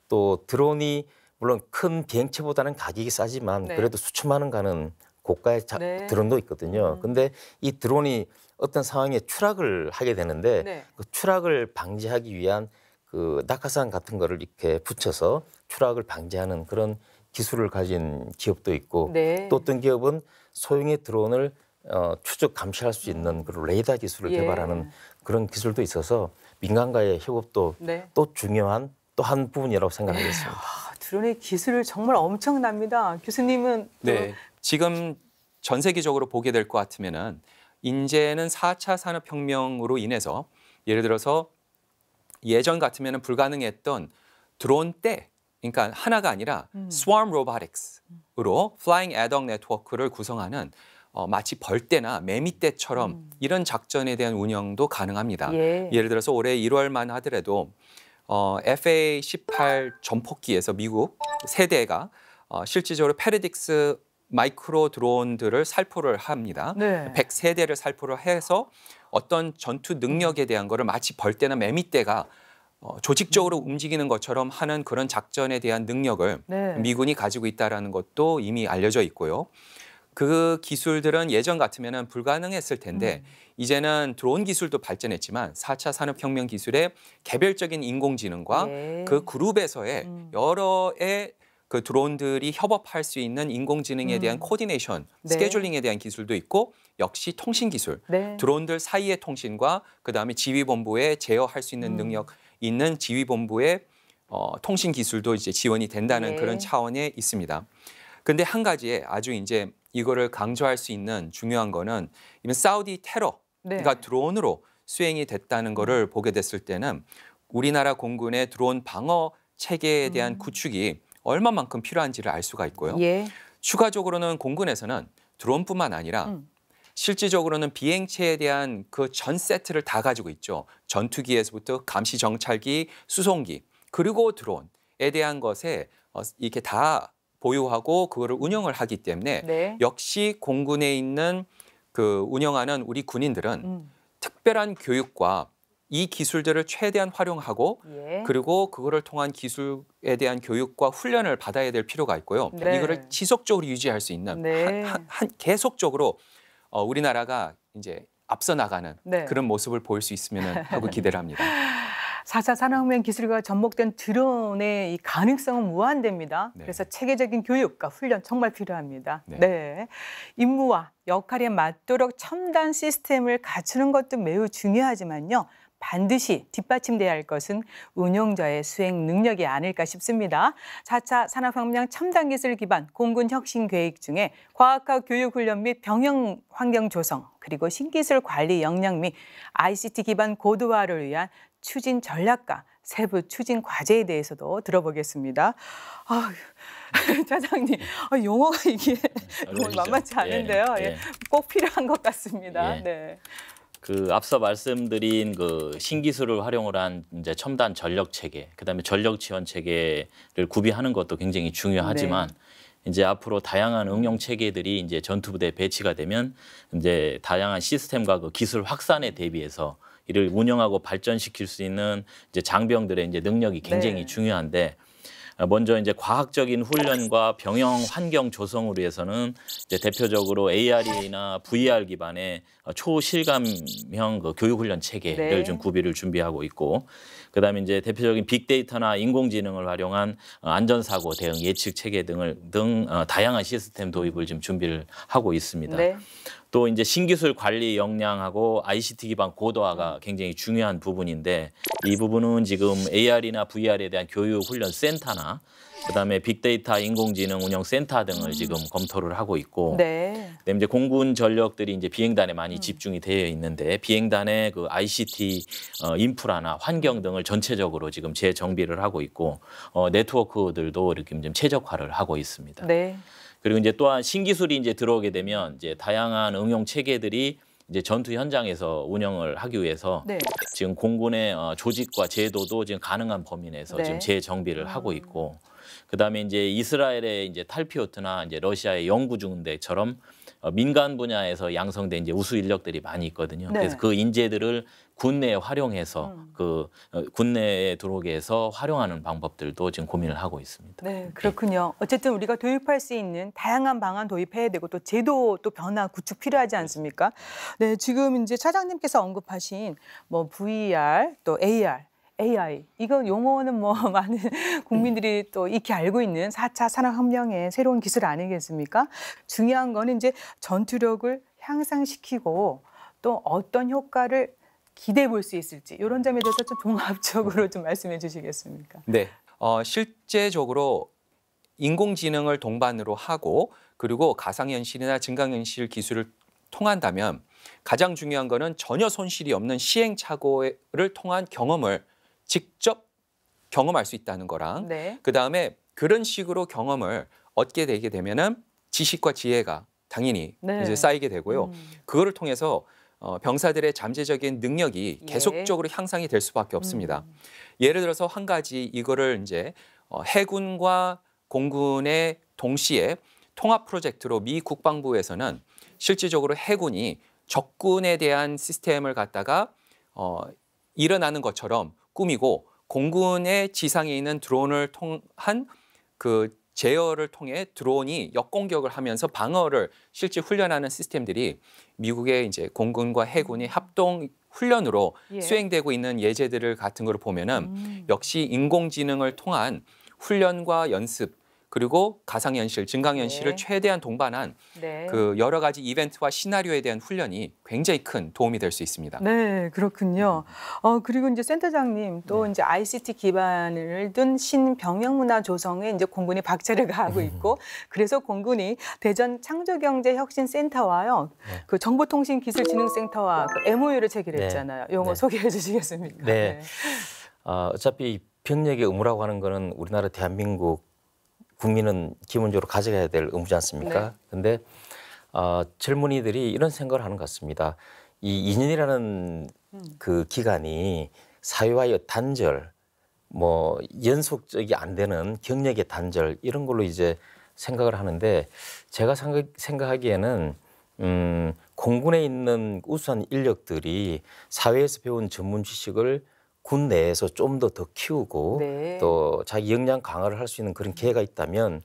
또 드론이 물론 큰 비행체보다는 가격이 싸지만 네. 그래도 수천만 원 가는 고가의 자, 네. 드론도 있거든요. 음. 근데 이 드론이 어떤 상황에 추락을 하게 되는데 네. 그 추락을 방지하기 위한 그 낙하산 같은 거를 이렇게 붙여서 추락을 방지하는 그런 기술을 가진 기업도 있고 네. 또 어떤 기업은 소형의 드론을 어, 추적 감시할 수 있는 그런 레이더 기술을 예. 개발하는 그런 기술도 있어서 민간과의 협업도 네. 또 중요한 또 한 부분이라고 생각하겠습니다. 아, 드론의 기술 정말 엄청납니다. 교수님은 네. 지금 전 세계적으로 보게 될 것 같으면은 인제는 4차 산업혁명으로 인해서 예를 들어서 예전 같으면 불가능했던 드론 때 그러니까 하나가 아니라 음. swarm robotics으로 flying ad hoc 네트워크를 구성하는 어, 마치 벌떼나 매미떼처럼 음. 이런 작전에 대한 운영도 가능합니다. 예. 를 들어서 올해 1월만 하더라도 어, FA-18 전폭기에서 미국 세대가 어, 실질적으로 페르딕스 마이크로 드론들을 살포를 합니다. 네. 103대를 살포를 해서 어떤 전투 능력에 대한 거를 마치 벌떼나 매미떼가 어, 조직적으로 움직이는 것처럼 하는 그런 작전에 대한 능력을 네. 미군이 가지고 있다는 것도 이미 알려져 있고요. 그 기술들은 예전 같으면 불가능했을 텐데 음. 이제는 드론 기술도 발전했지만 4차 산업혁명 기술의 개별적인 인공지능과 네. 그 그룹에서의 음. 여러의 그 드론들이 협업할 수 있는 인공지능에 대한 음. 코디네이션, 네. 스케줄링에 대한 기술도 있고 역시 통신 기술, 네. 드론들 사이의 통신과 그다음에 지휘본부에 제어할 수 있는 음. 능력 있는 지휘본부의 어, 통신 기술도 이제 지원이 된다는 네. 그런 차원에 있습니다. 근데 한 가지에 아주 이제 이거를 강조할 수 있는 중요한 거는 이번 사우디 테러, 가러 네. 그러니까 드론으로 수행이 됐다는 거를 음. 보게 됐을 때는 우리나라 공군의 드론 방어 체계에 대한 음. 구축이 얼마만큼 필요한지를 알 수가 있고요. 예. 추가적으로는 공군에서는 드론뿐만 아니라 음. 실질적으로는 비행체에 대한 그 전 세트를 다 가지고 있죠. 전투기에서부터 감시 정찰기, 수송기, 그리고 드론에 대한 것에 어, 이렇게 다 보유하고 그거를 운영을 하기 때문에 네. 역시 공군에 있는 그 운영하는 우리 군인들은 음. 특별한 교육과 이 기술들을 최대한 활용하고 예. 그리고 그거를 통한 기술에 대한 교육과 훈련을 받아야 될 필요가 있고요. 네. 이거를 지속적으로 유지할 수 있는 네. 한, 한, 계속적으로 어, 우리나라가 이제 앞서 나가는 네. 그런 모습을 보일 수 있으면 하고 기대를 합니다. 4차 산업혁명 기술과 접목된 드론의 이 가능성은 무한대입니다. 네. 그래서 체계적인 교육과 훈련 정말 필요합니다. 네. 네. 임무와 역할에 맞도록 첨단 시스템을 갖추는 것도 매우 중요하지만요. 반드시 뒷받침돼야 할 것은 운용자의 수행 능력이 아닐까 싶습니다. 4차 산업혁명 첨단 기술 기반 공군 혁신 계획 중에 과학과 교육 훈련 및 병영 환경 조성 그리고 신기술 관리 역량 및 ICT 기반 고도화를 위한 추진 전략과 세부 추진 과제에 대해서도 들어보겠습니다. 아, 휴 차장님, 아, 용어가 이게 네, 만만치 않은데요. 네. 예, 꼭 필요한 것 같습니다. 예. 네. 그 앞서 말씀드린 그 신기술을 활용을 한 이제 첨단 전력 체계, 그다음에 전력 지원 체계를 구비하는 것도 굉장히 중요하지만 네. 이제 앞으로 다양한 응용 체계들이 이제 전투부대 배치가 되면 이제 다양한 시스템과 그 기술 확산에 대비해서 이를 운영하고 발전시킬 수 있는 이제 장병들의 이제 능력이 굉장히 네. 중요한데 아, 먼저 이제 과학적인 훈련과 병영 환경 조성을 위해서는 이제 대표적으로 AR이나 VR 기반의 어, 초실감형 그 교육훈련 체계를 네. 좀 구비를 준비하고 있고 그다음에 이제 대표적인 빅데이터나 인공지능을 활용한 어, 안전사고 대응 예측 체계 등을 등 어, 다양한 시스템 도입을 지금 준비를 하고 있습니다. 네. 또 이제 신기술 관리 역량하고 ICT 기반 고도화가 굉장히 중요한 부분인데 이 부분은 지금 AR이나 VR에 대한 교육 훈련 센터나 그다음에 빅데이터 인공지능 운영 센터 등을 음. 지금 검토를 하고 있고 네. 그다음에 이제 공군 전력들이 이제 비행단에 많이 음. 집중이 되어 있는데 비행단의 그 ICT 어, 인프라나 환경 등을 전체적으로 지금 재정비를 하고 있고 어, 네트워크들도 이렇게 좀 최적화를 하고 있습니다. 네. 그리고 이제 또한 신기술이 이제 들어오게 되면 이제 다양한 응용 체계들이 이제 전투 현장에서 운영을 하기 위해서 네. 지금 공군의 어, 조직과 제도도 지금 가능한 범위 내에서 네. 지금 재정비를 하고 음. 있고 그다음에 이제 이스라엘의 이제 탈피오트나 이제 러시아의 연구 중대처럼 어, 민간 분야에서 양성된 이제 우수 인력들이 많이 있거든요. 네. 그래서 그 인재들을 군내에 활용해서 음. 그 어, 군내에 들어오게 해서 활용하는 방법들도 지금 고민을 하고 있습니다. 네, 네. 그렇군요. 네. 어쨌든 우리가 도입할 수 있는 다양한 방안 도입해야 되고 또 제도 또 변화 구축 필요하지 않습니까? 네, 지금 이제 차장님께서 언급하신 뭐 VR 또 AR AI. 이건 용어는 뭐 많은 국민들이 또 익히 알고 있는 4차 산업혁명의 새로운 기술 아니겠습니까? 중요한 거는 이제 전투력을 향상시키고 또 어떤 효과를 기대해 볼 수 있을지 이런 점에 대해서 좀 종합적으로 좀 말씀해 주시겠습니까? 네. 어, 실제적으로 인공지능을 동반으로 하고 그리고 가상현실이나 증강현실 기술을 통한다면 가장 중요한 거는 전혀 손실이 없는 시행착오를 통한 경험을 직접 경험할 수 있다는 거랑 네. 그다음에 그런 식으로 경험을 얻게 되게 되면은 지식과 지혜가 당연히 네. 이제 쌓이게 되고요. 음. 그거를 통해서 어, 병사들의 잠재적인 능력이 예. 계속적으로 예. 향상이 될 수밖에 없습니다. 음. 예를 들어서 한 가지 이거를 이제 어, 해군과 공군의 동시에 통합 프로젝트로 미 국방부에서는 실질적으로 해군이 적군에 대한 시스템을 갖다가 어, 일어나는 것처럼 꿈이고 공군의 지상에 있는 드론을 통한 그 제어를 통해 드론이 역공격을 하면서 방어를 실제 훈련하는 시스템들이 미국의 이제 공군과 해군이 음. 합동 훈련으로 예. 수행되고 있는 예제들을 같은 걸 보면은 음. 역시 인공지능을 통한 훈련과 연습 그리고 가상현실, 증강현실을 네. 최대한 동반한 네. 그 여러 가지 이벤트와 시나리오에 대한 훈련이 굉장히 큰 도움이 될 수 있습니다. 네, 그렇군요. 음. 어, 그리고 이제 센터장님 또 네. 이제 ICT 기반을 둔 신병영 문화 조성에 이제 공군이 박차를 가하고 음. 있고 그래서 공군이 대전 창조경제혁신센터와요. 네. 그 정보통신기술진흥센터와 그 MOU를 체결했잖아요. 네. 용어 네. 소개해 주시겠습니까? 네. 어, 어차피 병력의 의무라고 하는 거는 우리나라 대한민국 국민은 기본적으로 가져가야 될 의무지 않습니까? 네. 근데 어, 젊은이들이 이런 생각을 하는 것 같습니다. 이 2년이라는 음. 그 기간이 사회와의 단절, 뭐 연속적이 안 되는 경력의 단절 이런 걸로 이제 생각을 하는데 제가 생각, 생각하기에는 음, 공군에 있는 우수한 인력들이 사회에서 배운 전문 지식을 군 내에서 좀 더 더 키우고 네. 또 자기 역량 강화를 할 수 있는 그런 기회가 있다면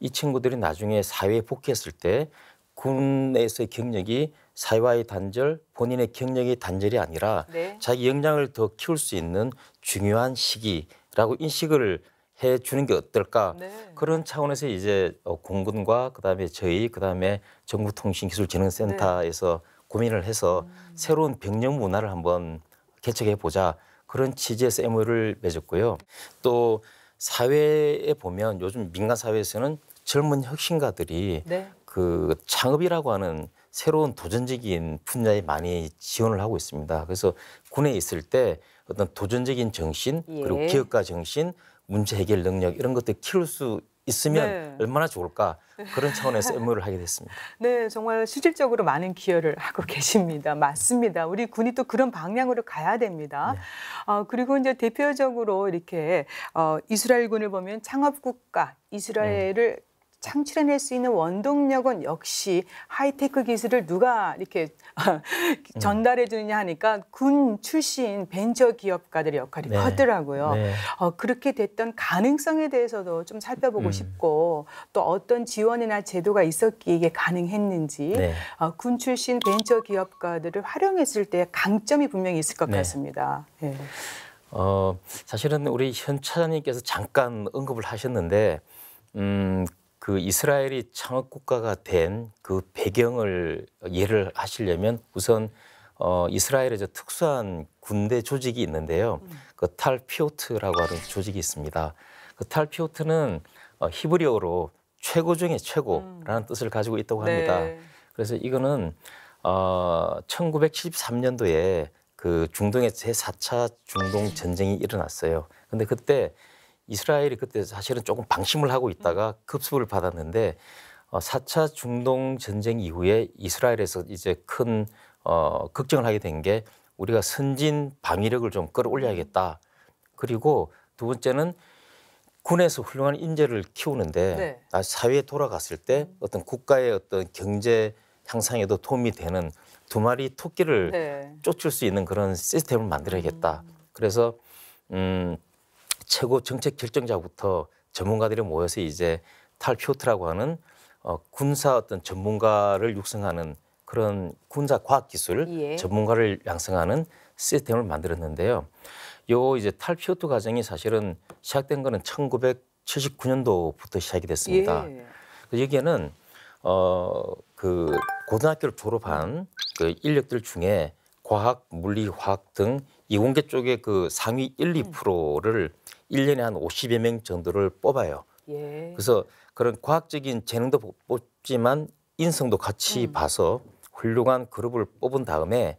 이 친구들이 나중에 사회에 복귀했을 때 군에서의 경력이 사회와의 단절, 본인의 경력의 단절이 아니라 네. 자기 역량을 더 키울 수 있는 중요한 시기라고 인식을 해 주는 게 어떨까 네. 그런 차원에서 이제 어, 공군과 그다음에 저희 그다음에 정부통신기술진흥센터에서 네. 고민을 해서 음. 새로운 병력 문화를 한번 개척해 보자 그런 취지에서 MOU를 맺었고요. 또 사회에 보면 요즘 민간 사회에서는 젊은 혁신가들이 네. 그 창업이라고 하는 새로운 도전적인 분야에 많이 지원을 하고 있습니다. 그래서 군에 있을 때 어떤 도전적인 정신 예. 그리고 기업가 정신 문제 해결 능력 이런 것들 키울 수 있으면 네. 얼마나 좋을까 그런 차원에서 업무를 하게 됐습니다. 네, 정말 실질적으로 많은 기여를 하고 계십니다. 맞습니다. 우리 군이 또 그런 방향으로 가야 됩니다. 네. 어, 그리고 이제 대표적으로 이렇게 어, 이스라엘 군을 보면 창업 국가 이스라엘을 네. 창출해낼 수 있는 원동력은 역시 하이테크 기술을 누가 이렇게 음. 전달해 주느냐 하니까 군 출신 벤처 기업가들의 역할이 네. 컸더라고요. 네. 어, 그렇게 됐던 가능성에 대해서도 좀 살펴보고 음. 싶고 또 어떤 지원이나 제도가 있었기에 이게 가능했는지 네. 어, 군 출신 벤처 기업가들을 활용했을 때 강점이 분명히 있을 것 네. 같습니다. 예. 어, 사실은 우리 현 차장님께서 잠깐 언급을 하셨는데 음, 그 이스라엘이 창업 국가가 된 그 배경을 예를 하시려면 우선 어, 이스라엘의 특수한 군대 조직이 있는데요. 음. 그 탈피오트라고 하는 조직이 있습니다. 그 탈피오트는 어, 히브리어로 최고 중의 최고라는 음. 뜻을 가지고 있다고 합니다. 네. 그래서 이거는 어, 1973년도에 그 중동의 제4차 중동 전쟁이 일어났어요. 근데 그때 이스라엘이 그때 사실은 조금 방심을 하고 있다가 음. 급수를 받았는데 어, 4차 중동 전쟁 이후에 이스라엘에서 이제 큰 어, 걱정을 하게 된 게 우리가 선진 방위력을 좀 끌어올려야겠다. 음. 그리고 두 번째는 군에서 훌륭한 인재를 키우는데 네. 아, 사회에 돌아갔을 때 음. 어떤 국가의 어떤 경제 향상에도 도움이 되는 두 마리 토끼를 네. 쫓을 수 있는 그런 시스템을 만들어야겠다. 음. 그래서 음, 최고 정책 결정자부터 전문가들이 모여서 이제 탈피오트라고 하는 어, 군사 어떤 전문가를 육성하는 그런 군사 과학 기술 예. 전문가를 양성하는 시스템을 만들었는데요. 요 이제 탈피오트 과정이 사실은 시작된 거는 1979년도부터 시작이 됐습니다. 예. 그 여기에는 어그 고등학교를 졸업한 그 인력들 중에 과학, 물리, 화학 등 이공계 쪽에 그 상위 1, 2%를 음. 일년에한 50여 명 정도를 뽑아요. 예. 그래서 그런 과학적인 재능도 뽑지만 인성도 같이 음. 봐서 훌륭한 그룹을 뽑은 다음에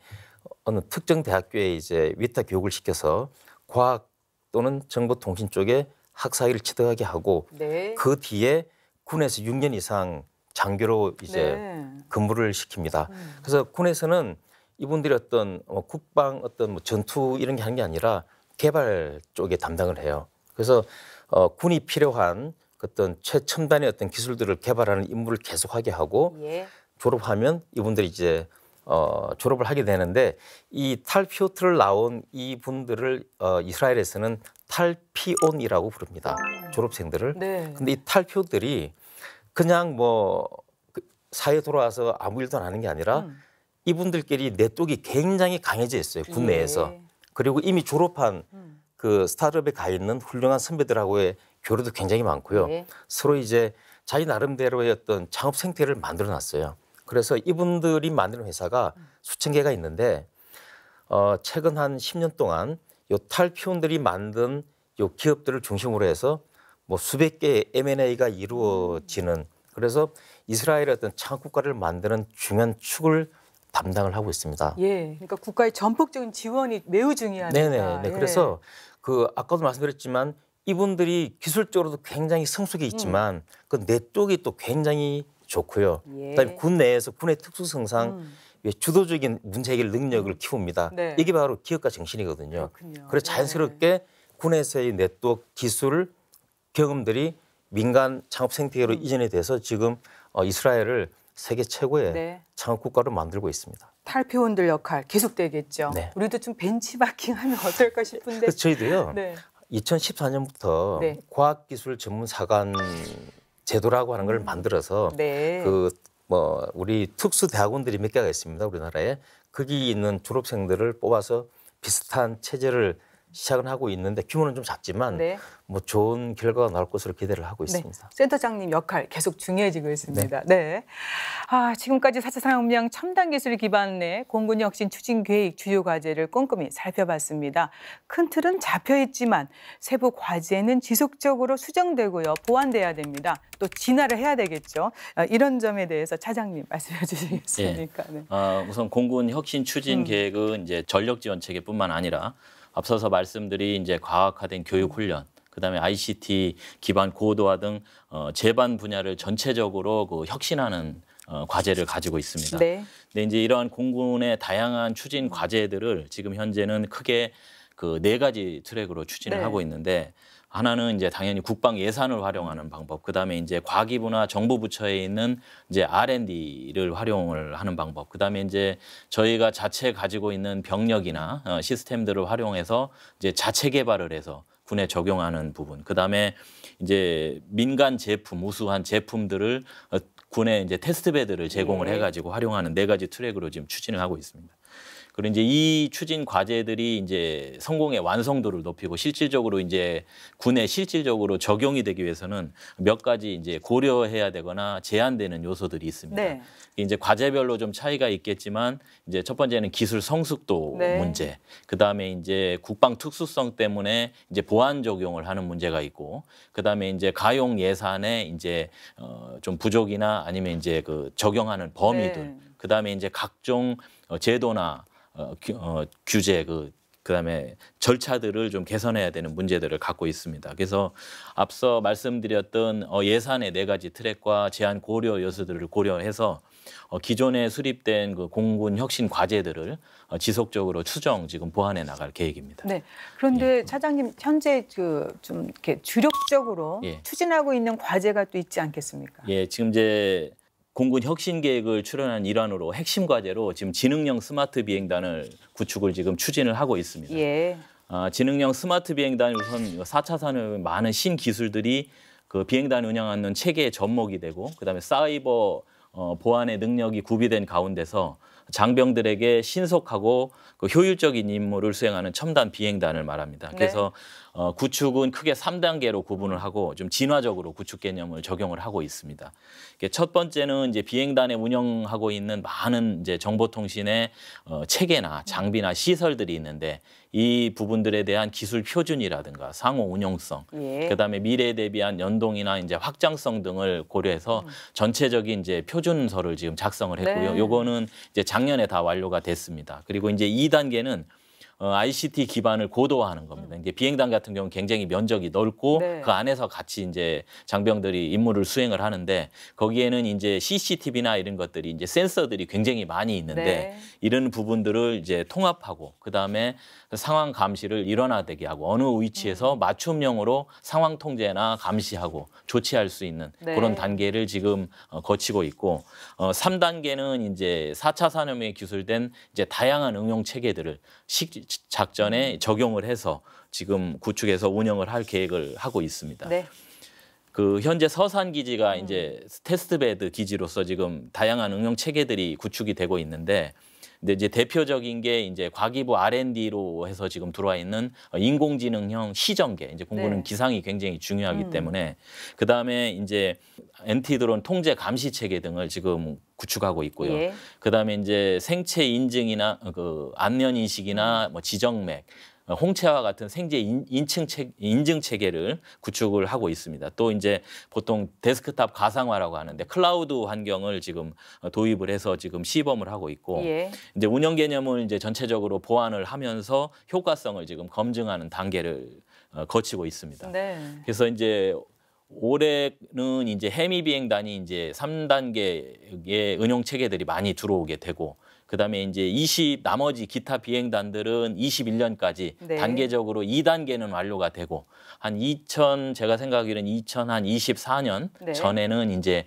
어느 특정 대학교에 이제 위탁 교육을 시켜서 과학 또는 정보통신 쪽에 학사위를 취득하게 하고 네. 그 뒤에 군에서 6년 이상 장교로 이제 네. 근무를 시킵니다. 음. 그래서 군에서는 이분들이 어떤 어, 국방 어떤 뭐 전투 이런 게 하는 게 아니라 개발 쪽에 담당을 해요. 그래서 어, 군이 필요한 어떤 최첨단의 어떤 기술들을 개발하는 임무를 계속하게 하고 예. 졸업하면 이분들이 이제 어, 졸업을 하게 되는데 이 탈피오트를 나온 이 분들을 어, 이스라엘에서는 탈피온이라고 부릅니다. 음. 졸업생들을. 네. 근데 이 탈피온들이 그냥 뭐 그 사회 돌아와서 아무 일도 안 하는 게 아니라 음. 이분들끼리 내독이 굉장히 강해져 있어요 국내에서 예. 그리고 이미 졸업한 음. 그 스타트업에 가 있는 훌륭한 선배들하고의 교류도 굉장히 많고요 예. 서로 이제 자기 나름대로의 어떤 창업 생태를 만들어놨어요 그래서 이분들이 만드는 회사가 음. 수천 개가 있는데 어, 최근 한 10년 동안 요 탈피온들이 만든 요 기업들을 중심으로 해서 뭐 수백 개의 M&A가 이루어지는 음. 그래서 이스라엘의 어떤 창업 국가를 만드는 중요한 축을 담당을 하고 있습니다. 예, 그러니까 국가의 전폭적인 지원이 매우 중요하다. 네네, 네. 예. 그래서 그 아까도 말씀드렸지만 이분들이 기술적으로도 굉장히 성숙해 음. 있지만 음. 그 내쪽이 또 굉장히 좋고요. 예. 그다음에 군 내에서 군의 특수성상 음. 예, 주도적인 문제 해결 능력을 음. 키웁니다. 네. 이게 바로 기업가 정신이거든요. 그렇군요. 그래서 자연스럽게 네. 군에서의 네트워크 기술 경험들이 민간 창업 생태계로 음. 이전이 돼서 지금 어, 이스라엘을 세계 최고의 네. 창업 국가로 만들고 있습니다. 탈피원들 역할 계속되겠죠. 네. 우리도 좀 벤치마킹하면 어떨까 싶은데. 저희도요. 네. 2014년부터 네. 과학기술 전문사관 제도라고 하는 걸 음. 만들어서 네. 그뭐 우리 특수 대학원들이 몇 개가 있습니다 우리나라에 거기 있는 졸업생들을 뽑아서 비슷한 체제를 시작은 하고 있는데 규모는 좀 작지만 네. 뭐 좋은 결과가 나올 것으로 기대를 하고 네. 있습니다. 네. 센터장님 역할 계속 중요해지고 있습니다. 네. 네. 아, 지금까지 4차 산업혁명 첨단 기술 기반의 공군 혁신 추진 계획 주요 과제를 꼼꼼히 살펴봤습니다. 큰 틀은 잡혀 있지만 세부 과제는 지속적으로 수정되고요. 보완돼야 됩니다. 또 진화를 해야 되겠죠. 아, 이런 점에 대해서 차장님 말씀해 주시겠습니까? 예. 네. 아, 우선 공군 혁신 추진 음. 계획은 이제 전력 지원 체계뿐만 아니라 앞서서 말씀드린 이제 과학화된 교육 훈련 그다음에 ICT 기반 고도화 등 어, 제반 분야를 전체적으로 그 혁신하는 어, 과제를 가지고 있습니다. 네. 근데 이제 이러한 공군의 다양한 추진 과제들을 지금 현재는 크게 그네 가지 트랙으로 추진을 네. 하고 있는데 하나는 이제 당연히 국방 예산을 활용하는 방법, 그 다음에 이제 과기부나 정부 부처에 있는 이제 R&D를 활용을 하는 방법, 그 다음에 이제 저희가 자체 가지고 있는 병력이나 어, 시스템들을 활용해서 이제 자체 개발을 해서 군에 적용하는 부분, 그 다음에 이제 민간 제품, 우수한 제품들을 어, 군에 이제 테스트배드를 제공을 네. 해가지고 활용하는 네 가지 트랙으로 지금 추진을 하고 있습니다. 그리고 이제 이 추진 과제들이 이제 성공의 완성도를 높이고 실질적으로 이제 군에 실질적으로 적용이 되기 위해서는 몇 가지 이제 고려해야 되거나 제한되는 요소들이 있습니다. 네. 이제 과제별로 좀 차이가 있겠지만 이제 첫 번째는 기술 성숙도 네. 문제, 그 다음에 이제 국방 특수성 때문에 이제 보안 적용을 하는 문제가 있고, 그 다음에 이제 가용 예산에 이제 어좀 부족이나 아니면 이제 그 적용하는 범위들, 네. 그 다음에 이제 각종 어, 제도나 어, 어, 규제 그 그다음에 절차들을 좀 개선해야 되는 문제들을 갖고 있습니다. 그래서 앞서 말씀드렸던 어, 예산의 네 가지 트랙과 제한 고려 요소들을 고려해서 어, 기존에 수립된 그 공군 혁신 과제들을 어, 지속적으로 추정 지금 보완해 나갈 계획입니다. 네. 그런데 예. 차장님 현재 그좀 이렇게 주력적으로 예. 추진하고 있는 과제가 또 있지 않겠습니까? 예, 지금 이제 공군 혁신 계획을 출연한 일환으로 핵심 과제로 지금 지능형 스마트 비행단을 구축을 지금 추진을 하고 있습니다. 예. 아, 지능형 스마트 비행단 우선 4차 산업의 많은 신기술들이 그 비행단 운영하는 체계의 접목이 되고 그다음에 사이버 어, 보안의 능력이 구비된 가운데서 장병들에게 신속하고 그 효율적인 임무를 수행하는 첨단 비행단을 말합니다. 네. 그래서 네. 어, 구축은 크게 3단계로 구분을 하고 좀 진화적으로 구축 개념을 적용을 하고 있습니다. 첫 번째는 이제 비행단에 운영하고 있는 많은 이제 정보통신의 어, 체계나 장비나 시설들이 있는데 이 부분들에 대한 기술 표준이라든가 상호 운용성, 예. 그다음에 미래에 대비한 연동이나 이제 확장성 등을 고려해서 음. 전체적인 이제 표준서를 지금 작성을 했고요. 네. 요거는 이제 작년에 다 완료가 됐습니다. 그리고 이제 2단계는 어, ICT 기반을 고도화하는 겁니다. 음. 이제 비행단 같은 경우는 굉장히 면적이 넓고 네. 그 안에서 같이 이제 장병들이 임무를 수행을 하는데 거기에는 이제 CCTV나 이런 것들이 이제 센서들이 굉장히 많이 있는데 네. 이런 부분들을 이제 통합하고 그다음에 상황 감시를 일원화되게 하고 어느 위치에서 음. 맞춤형으로 상황 통제나 감시하고 조치할 수 있는 네. 그런 단계를 지금 어, 거치고 있고 어, 3단계는 이제 4차 산업에 기술된 이제 다양한 응용 체계들을 식 작전에 음. 적용을 해서 지금 구축해서 운영을 할 계획을 하고 있습니다. 네. 그 현재 서산 기지가 음. 이제 테스트 베드 기지로서 지금 다양한 응용 체계들이 구축이 되고 있는데 근데 이제 대표적인 게 이제 과기부 R&D로 해서 지금 들어와 있는 인공지능형 시정계. 이제 공군는 네. 기상이 굉장히 중요하기 음. 때문에 그 다음에 이제 엔티드론 통제 감시 체계 등을 지금 구축하고 있고요. 예. 그다음에 이제 생체 인증이나 그 안면 인식이나 뭐 지정맥 홍채와 같은 생제 인증 인증 체계를 구축을 하고 있습니다. 또 이제 보통 데스크탑 가상화라고 하는데 클라우드 환경을 지금 도입을 해서 지금 시범을 하고 있고 예. 이제 운영 개념을 이제 전체적으로 보완을 하면서 효과성을 지금 검증하는 단계를 어, 거치고 있습니다. 네. 그래서 이제 올해는 이제 해미 비행단이 이제 3단계의 응용 체계들이 많이 들어오게 되고 그다음에 이제 20 나머지 기타 비행단들은 21년까지 네. 단계적으로 2단계는 완료가 되고 한2000 제가 생각하기로는 2024년 네. 전에는 이제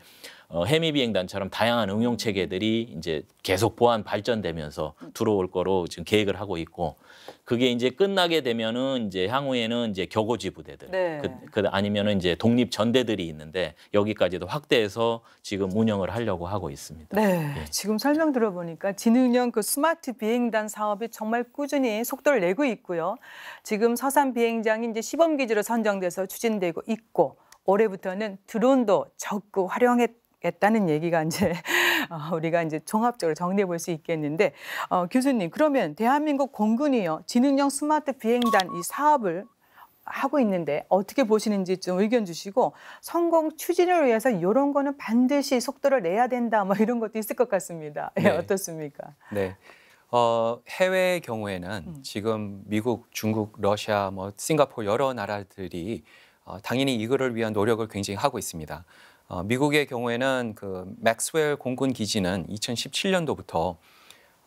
어, 해미 비행단처럼 다양한 응용 체계들이 이제 계속 보완 발전되면서 음. 들어올 거로 지금 계획을 하고 있고 그게 이제 끝나게 되면은 이제 향후에는 이제 격오지 부대들, 네. 그, 그 아니면은 이제 독립 전대들이 있는데 여기까지도 확대해서 지금 운영을 하려고 하고 있습니다. 네, 예. 지금 설명 들어보니까 진흥형 그 스마트 비행단 사업이 정말 꾸준히 속도를 내고 있고요. 지금 서산 비행장이 이제 시범 기지로 선정돼서 추진되고 있고 올해부터는 드론도 적극 활용했. 다 겠다는 얘기가 이제 어, 우리가 이제 종합적으로 정리해 볼 수 있겠는데 어, 교수님 그러면 대한민국 공군이요 지능형 스마트 비행단 이 사업을 하고 있는데 어떻게 보시는지 좀 의견 주시고 성공 추진을 위해서 이런 거는 반드시 속도를 내야 된다 뭐 이런 것도 있을 것 같습니다. 예, 네. 예, 어떻습니까? 네. 어, 해외의 경우에는 음. 지금 미국, 중국, 러시아, 뭐 싱가포르 여러 나라들이 어, 당연히 이거를 위한 노력을 굉장히 하고 있습니다. 어, 미국의 경우에는 그 맥스웰 공군 기지는 2017년도부터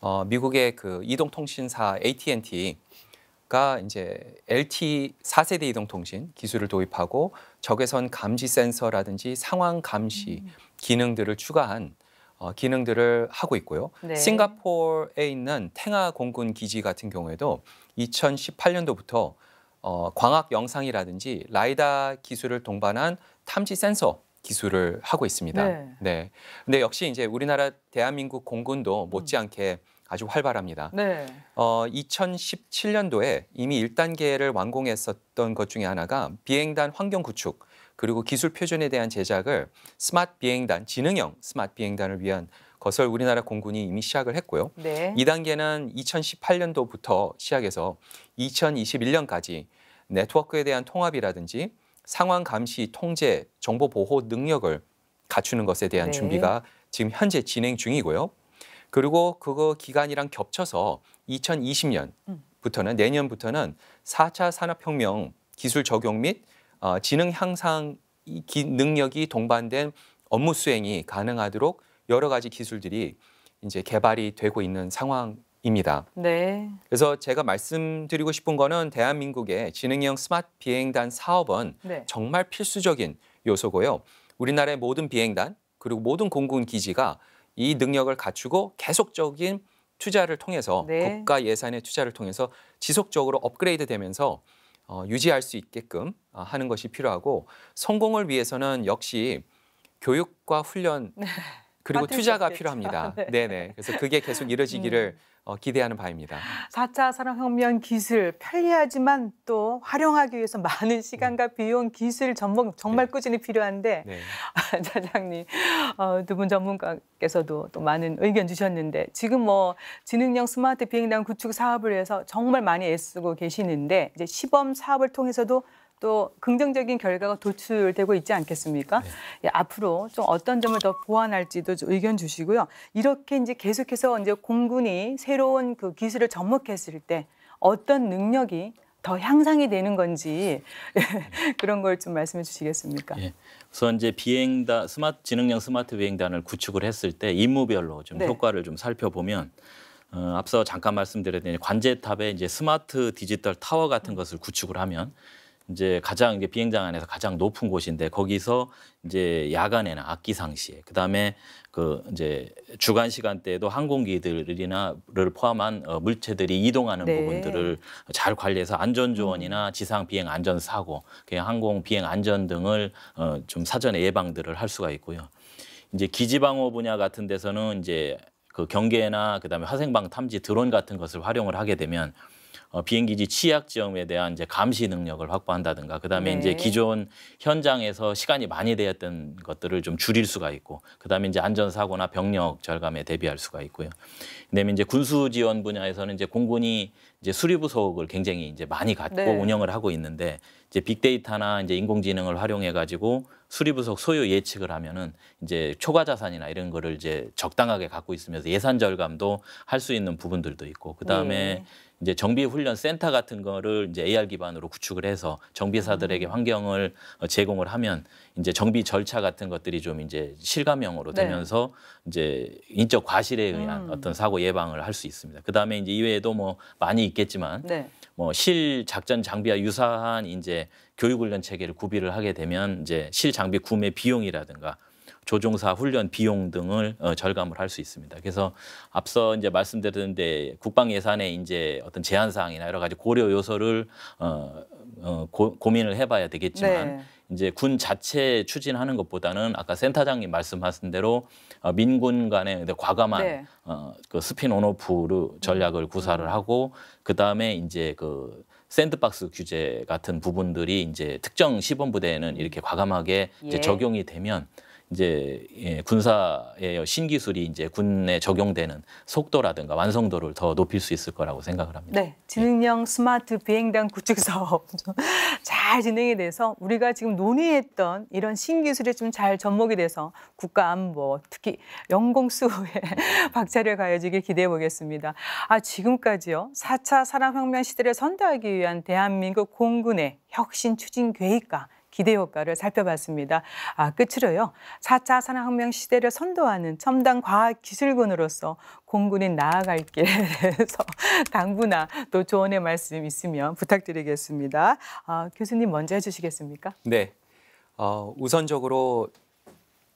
어, 미국의 그 이동통신사 AT&T가 이제 LTE 4세대 이동통신 기술을 도입하고 적외선 감지 센서라든지 상황 감시 음. 기능들을 추가한 어, 기능들을 하고 있고요. 네. 싱가포르에 있는 탱하 공군 기지 같은 경우에도 2018년도부터 어, 광학 영상이라든지 라이다 기술을 동반한 탐지 센서 기술을 하고 있습니다. 네. 네. 근데 역시 이제 우리나라 대한민국 공군도 못지않게 음. 아주 활발합니다. 네. 어, 2017년도에 이미 1단계를 완공했었던 것 중에 하나가 비행단 환경 구축 그리고 기술 표준에 대한 제작을 스마트 비행단, 지능형 스마트 비행단을 위한 것을 우리나라 공군이 이미 시작을 했고요. 네. 2단계는 2018년도부터 시작해서 2021년까지 네트워크에 대한 통합이라든지 상황 감시, 통제, 정보 보호 능력을 갖추는 것에 대한 네. 준비가 지금 현재 진행 중이고요. 그리고 그거 기간이랑 겹쳐서 2020년부터는 내년부터는 4차 산업혁명 기술 적용 및 어, 지능 향상 기, 능력이 동반된 업무 수행이 가능하도록 여러 가지 기술들이 이제 개발이 되고 있는 상황 입니다. 네. 그래서 제가 말씀드리고 싶은 거는 대한민국의 지능형 스마트 비행단 사업은 네. 정말 필수적인 요소고요. 우리나라의 모든 비행단 그리고 모든 공군 기지가 이 능력을 갖추고 계속적인 투자를 통해서 네. 국가 예산의 투자를 통해서 지속적으로 업그레이드되면서 어, 유지할 수 있게끔 아, 하는 것이 필요하고 성공을 위해서는 역시 교육과 훈련 네. 그리고 투자가 필요합니다. 네. 네 그래서 그게 계속 이루어지기를 음. 어, 기대하는 바입니다. 4차 산업혁명 기술 편리하지만 또 활용하기 위해서 많은 시간과 네. 비용, 기술 전문 정말 네. 꾸준히 필요한데 네. 아, 차장님 어, 두 분 전문가께서도 또 많은 의견 주셨는데 지금 뭐 지능형 스마트 비행단 구축 사업을 해서 정말 많이 애쓰고 계시는데 이제 시범 사업을 통해서도 또 긍정적인 결과가 도출되고 있지 않겠습니까? 네. 예, 앞으로 좀 어떤 점을 더 보완할지도 의견 주시고요. 이렇게 이제 계속해서 이제 공군이 새로운 그 기술을 접목했을 때 어떤 능력이 더 향상이 되는 건지 그런 걸 좀 말씀해 주시겠습니까? 예. 우선 이제 비행단 스마트 지능형 스마트 비행단을 구축을 했을 때 임무별로 좀 네. 효과를 좀 살펴보면 어, 앞서 잠깐 말씀드렸던 관제탑에 이제 스마트 디지털 타워 같은 것을 구축을 하면 이제 가장 이제 비행장 안에서 가장 높은 곳인데 거기서 이제 야간에나 악기 상시에 그다음에 그 이제 주간 시간대에도 항공기들이나를 포함한 어, 물체들이 이동하는 네. 부분들을 잘 관리해서 안전 조언이나 음. 지상 비행 안전 사고, 그 항공 비행 안전 등을 어, 좀 사전에 예방들을 할 수가 있고요. 이제 기지 방어 분야 같은 데서는 이제 그 경계나 그다음에 화생방 탐지 드론 같은 것을 활용을 하게 되면 어, 비행기지 취약 지역에 대한 이제 감시 능력을 확보한다든가 그다음에 네. 이제 기존 현장에서 시간이 많이 되었던 것들을 좀 줄일 수가 있고 그다음에 이제 안전 사고나 병력 절감에 대비할 수가 있고요. 그다음에 이제 군수 지원 분야에서는 이제 공군이 이제 수리부 소속을 굉장히 이제 많이 갖고 네. 운영을 하고 있는데 이제 빅데이터나 이제 인공지능을 활용해 가지고 수리부속 소요 예측을 하면은 이제 초과 자산이나 이런 거를 이제 적당하게 갖고 있으면서 예산 절감도 할 수 있는 부분들도 있고 그다음에 네. 이제 정비 훈련 센터 같은 거를 이제 AR 기반으로 구축을 해서 정비사들에게 음. 환경을 어, 제공을 하면 이제 정비 절차 같은 것들이 좀 이제 실감형으로 네. 되면서 네. 이제 인적 과실에 의한 음. 어떤 사고 예방을 할 수 있습니다. 그다음에 이제 이외에도 뭐 많이 있겠지만 네. 뭐실 작전 장비와 유사한 이제 교육 훈련 체계를 구비를 하게 되면 이제 실 장비 구매 비용이라든가 조종사 훈련 비용 등을 어, 절감을 할 수 있습니다. 그래서 앞서 이제 말씀드렸는데 국방 예산에 이제 어떤 제한 사항이나 여러 가지 고려 요소를 어, 어, 고, 고민을 해봐야 되겠지만 네. 이제 군 자체 추진하는 것보다는 아까 센터장님 말씀하신 대로 어, 민군 간의 과감한 네. 어, 그스피노노프로 전략을 음. 구사를 하고 그 다음에 이제 그 샌드박스 규제 같은 부분들이 이제 특정 시범 부대에는 이렇게 과감하게 예. 이제 적용이 되면 이제 예, 군사의 신기술이 이제 군에 적용되는 속도라든가 완성도를 더 높일 수 있을 거라고 생각을 합니다. 네, 지능형 예. 스마트 비행단 구축 사업 잘 진행이 돼서 우리가 지금 논의했던 이런 신기술이 좀 잘 접목이 돼서 국가 안보 특히 영공수에 박차를 가해지길 기대해 보겠습니다. 아 지금까지요 4차 산업혁명 시대를 선도하기 위한 대한민국 공군의 혁신 추진 계획과 기대 효과를 살펴봤습니다. 아, 끝으로요. 4차 산업혁명 시대를 선도하는 첨단 과학 기술군으로서 공군이 나아갈 길에서 당부나 또 조언의 말씀 있으면 부탁드리겠습니다. 아, 교수님 먼저 해주시겠습니까? 네. 어, 우선적으로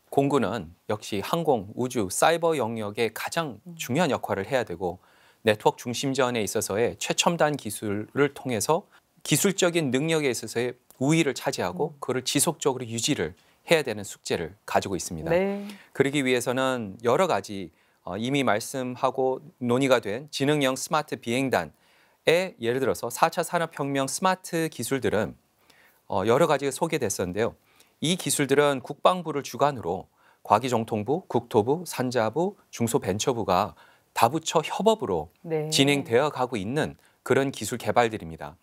공군은 역시 항공, 우주, 사이버 영역에 가장 중요한 역할을 해야 되고 네트워크 중심전에 있어서의 최첨단 기술을 통해서 기술적인 능력에 있어서의 우위를 차지하고 음. 그를 지속적으로 유지를 해야 되는 숙제를 가지고 있습니다. 네. 그러기 위해서는 여러 가지 어, 이미 말씀하고 논의가 된 지능형 스마트 비행단에 예를 들어서 사차 산업혁명 스마트 기술들은 어, 여러 가지가 소개됐었는데요. 이 기술들은 국방부를 주관으로 과기정통부, 국토부, 산자부, 중소벤처부가 다부처 협업으로 네. 진행되어 가고 있는 그런 기술 개발들입니다.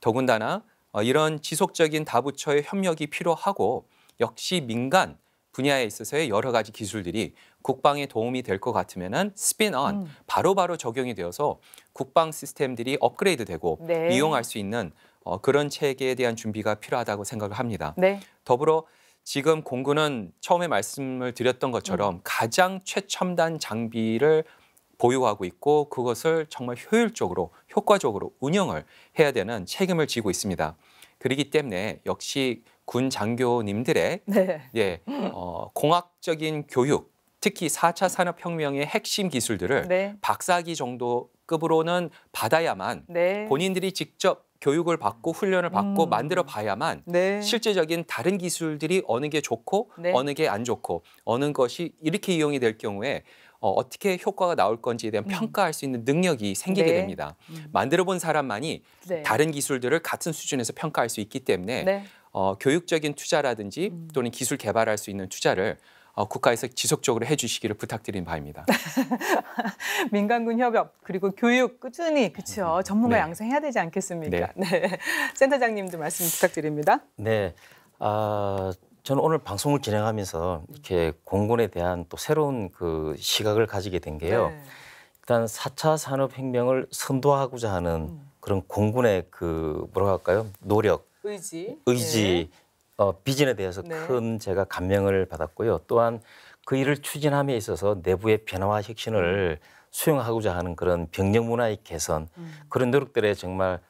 더군다나 어, 이런 지속적인 다부처의 협력이 필요하고 역시 민간 분야에 있어서의 여러 가지 기술들이 국방에 도움이 될 것 같으면은 스피넌 음. 바로바로 적용이 되어서 국방 시스템들이 업그레이드되고 네. 이용할 수 있는 어, 그런 체계에 대한 준비가 필요하다고 생각을 합니다. 네. 더불어 지금 공군은 처음에 말씀을 드렸던 것처럼 가장 최첨단 장비를 보유하고 있고 그것을 정말 효율적으로 효과적으로 운영을 해야 되는 책임을 지고 있습니다. 그러기 때문에 역시 군 장교님들의 네. 예, 어, 공학적인 교육 특히 4차 산업혁명의 핵심 기술들을 네. 박사학 정도급으로는 받아야만 네. 본인들이 직접 교육을 받고 훈련을 받고 음. 만들어 봐야만 네. 실제적인 다른 기술들이 어느 게 좋고 네. 어느 게 안 좋고 어느 것이 이렇게 이용이 될 경우에 어, 떻게 효과가 나올 건지에 대한 음. 평가할 수 있는 능력이 생기게 네. 됩니다. 음. 만들어 본 사람만이 네. 다른 기술들을 같은 수준에서 평가할 수 있기 때문에 네. 어, 교육적인 투자라든지 음. 또는 기술 개발할 수 있는 투자를 어, 국가에서 지속적으로 해주시기를 부탁드린 바입니다. 민간군 협업 그리고 교육 꾸준히 그렇죠 전문가 네. 양성해야 되지 않겠습니까? 네. 네. 센터장님도 말씀 부탁드립니다. 네. 어, 저는 오늘 방송을 진행하면서 이렇게 공군에 대한 또 새로운 그 시각을 가지게 된 게요. 네. 일단 4차 산업혁명을 선도하고자 하는 음. 그런 공군의 그 뭐라고 할까요? 노력, 의지, 의지, 네. 어, 비전에 대해서 네. 큰 제가 감명을 받았고요. 또한 그 일을 추진함에 있어서 내부의 변화와 혁신을 음. 수용하고자 하는 그런 병력 문화의 개선 음. 그런 노력들에 정말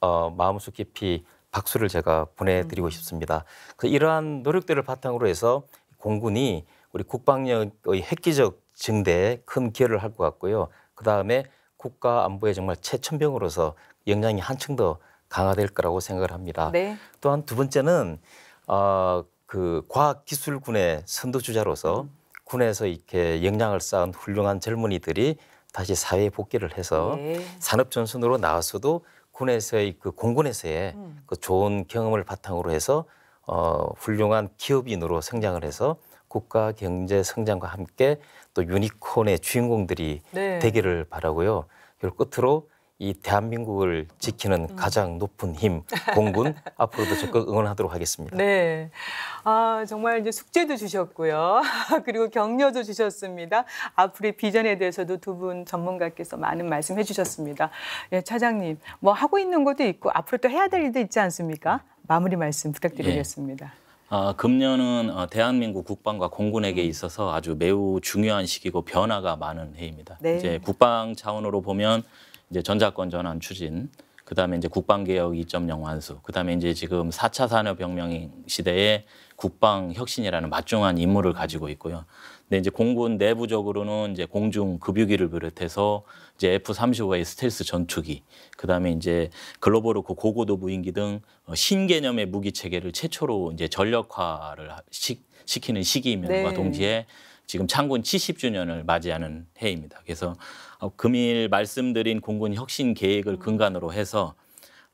어, 마음속 깊이 박수를 제가 보내드리고 음. 싶습니다. 그 이러한 노력들을 바탕으로 해서 공군이 우리 국방력의 획기적 증대에 큰 기여를 할 것 같고요. 그 다음에 국가 안보에 정말 최첨병으로서 영향이 한층 더 강화될 거라고 생각을 합니다. 네. 또한 두 번째는 어, 그 과학기술군의 선두주자로서 음. 군에서 이렇게 역량을 쌓은 훌륭한 젊은이들이 다시 사회 복귀를 해서 네. 산업 전선으로 나왔어도 군에서의 그 공군에서의 음. 그 좋은 경험을 바탕으로 해서 어, 훌륭한 기업인으로 성장을 해서 국가 경제 성장과 함께 또 유니콘의 주인공들이 네. 되기를 바라고요. 그리고 끝으로 이 대한민국을 지키는 음. 가장 높은 힘 공군 앞으로도 적극 응원하도록 하겠습니다. 네, 아 정말 이제 숙제도 주셨고요, 그리고 격려도 주셨습니다. 앞으로의 비전에 대해서도 두 분 전문가께서 많은 말씀해주셨습니다. 예, 차장님, 뭐 하고 있는 것도 있고 앞으로 또 해야 될 일도 있지 않습니까? 마무리 말씀 부탁드리겠습니다. 예. 아, 어, 금년은 대한민국 국방과 공군에게 음. 있어서 아주 매우 중요한 시기고 변화가 많은 해입니다. 네. 이제 국방 차원으로 보면 이제 전자권 전환 추진, 그다음에 이제 국방 개혁 2.0 완수, 그다음에 이제 지금 4차 산업 혁명 시대에 국방 혁신이라는 막중한 임무를 가지고 있고요. 근데 이제 공군 내부적으로는 이제 공중 급유기를 비롯해서 이제 F-35의 스텔스 전투기, 그다음에 이제 글로벌호크 고고도 무인기 등 어, 신개념의 무기 체계를 최초로 이제 전력화를 시, 키는 시기이면과 네. 동시에 지금 창군 70주년을 맞이하는 해입니다. 그래서 어, 금일 말씀드린 공군 혁신 계획을 근간으로 해서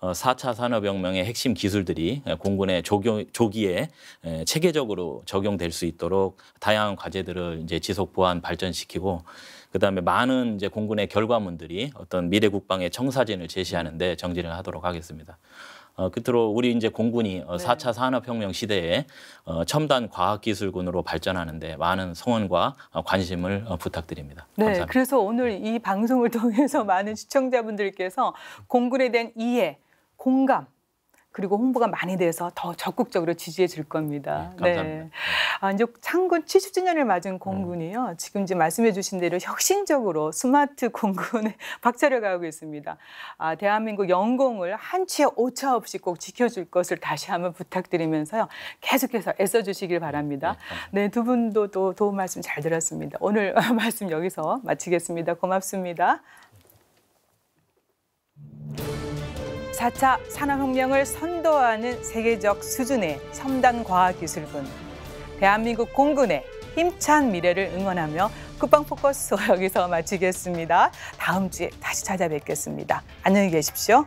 4차 어, 산업혁명의 핵심 기술들이 어, 공군의 조기에 체계적으로 적용될 수 있도록 다양한 과제들을 이제 지속 보완 발전시키고 그다음에 많은 이제 공군의 결과문들이 어떤 미래 국방의 청사진을 제시하는데 정진을 하도록 하겠습니다. 어, 끝으로 우리 이제 공군이 어, 4차 산업혁명 시대에 어, 첨단 과학기술군으로 발전하는데 많은 성원과 어, 관심을 어, 부탁드립니다. 네, 감사합니다. 그래서 오늘 네. 이 방송을 통해서 많은 시청자분들께서 공군에 대한 이해, 공감, 그리고 홍보가 많이 돼서 더 적극적으로 지지해 줄 겁니다. 네, 감사합니다. 네. 네. 아, 이제 창군 70주년을 맞은 공군이요. 음. 지금 이제 말씀해 주신 대로 혁신적으로 스마트 공군에 박차를 가하고 있습니다. 아, 대한민국 영공을 한치의 오차 없이 꼭 지켜줄 것을 다시 한번 부탁드리면서요. 계속해서 애써 주시길 바랍니다. 네, 네 두 분도 또 도움 말씀 잘 들었습니다. 오늘 말씀 여기서 마치겠습니다. 고맙습니다. 4차 산업혁명을 선도하는 세계적 수준의 첨단 과학기술군, 대한민국 공군의 힘찬 미래를 응원하며 국방 포커스 여기서 마치겠습니다. 다음 주에 다시 찾아뵙겠습니다. 안녕히 계십시오.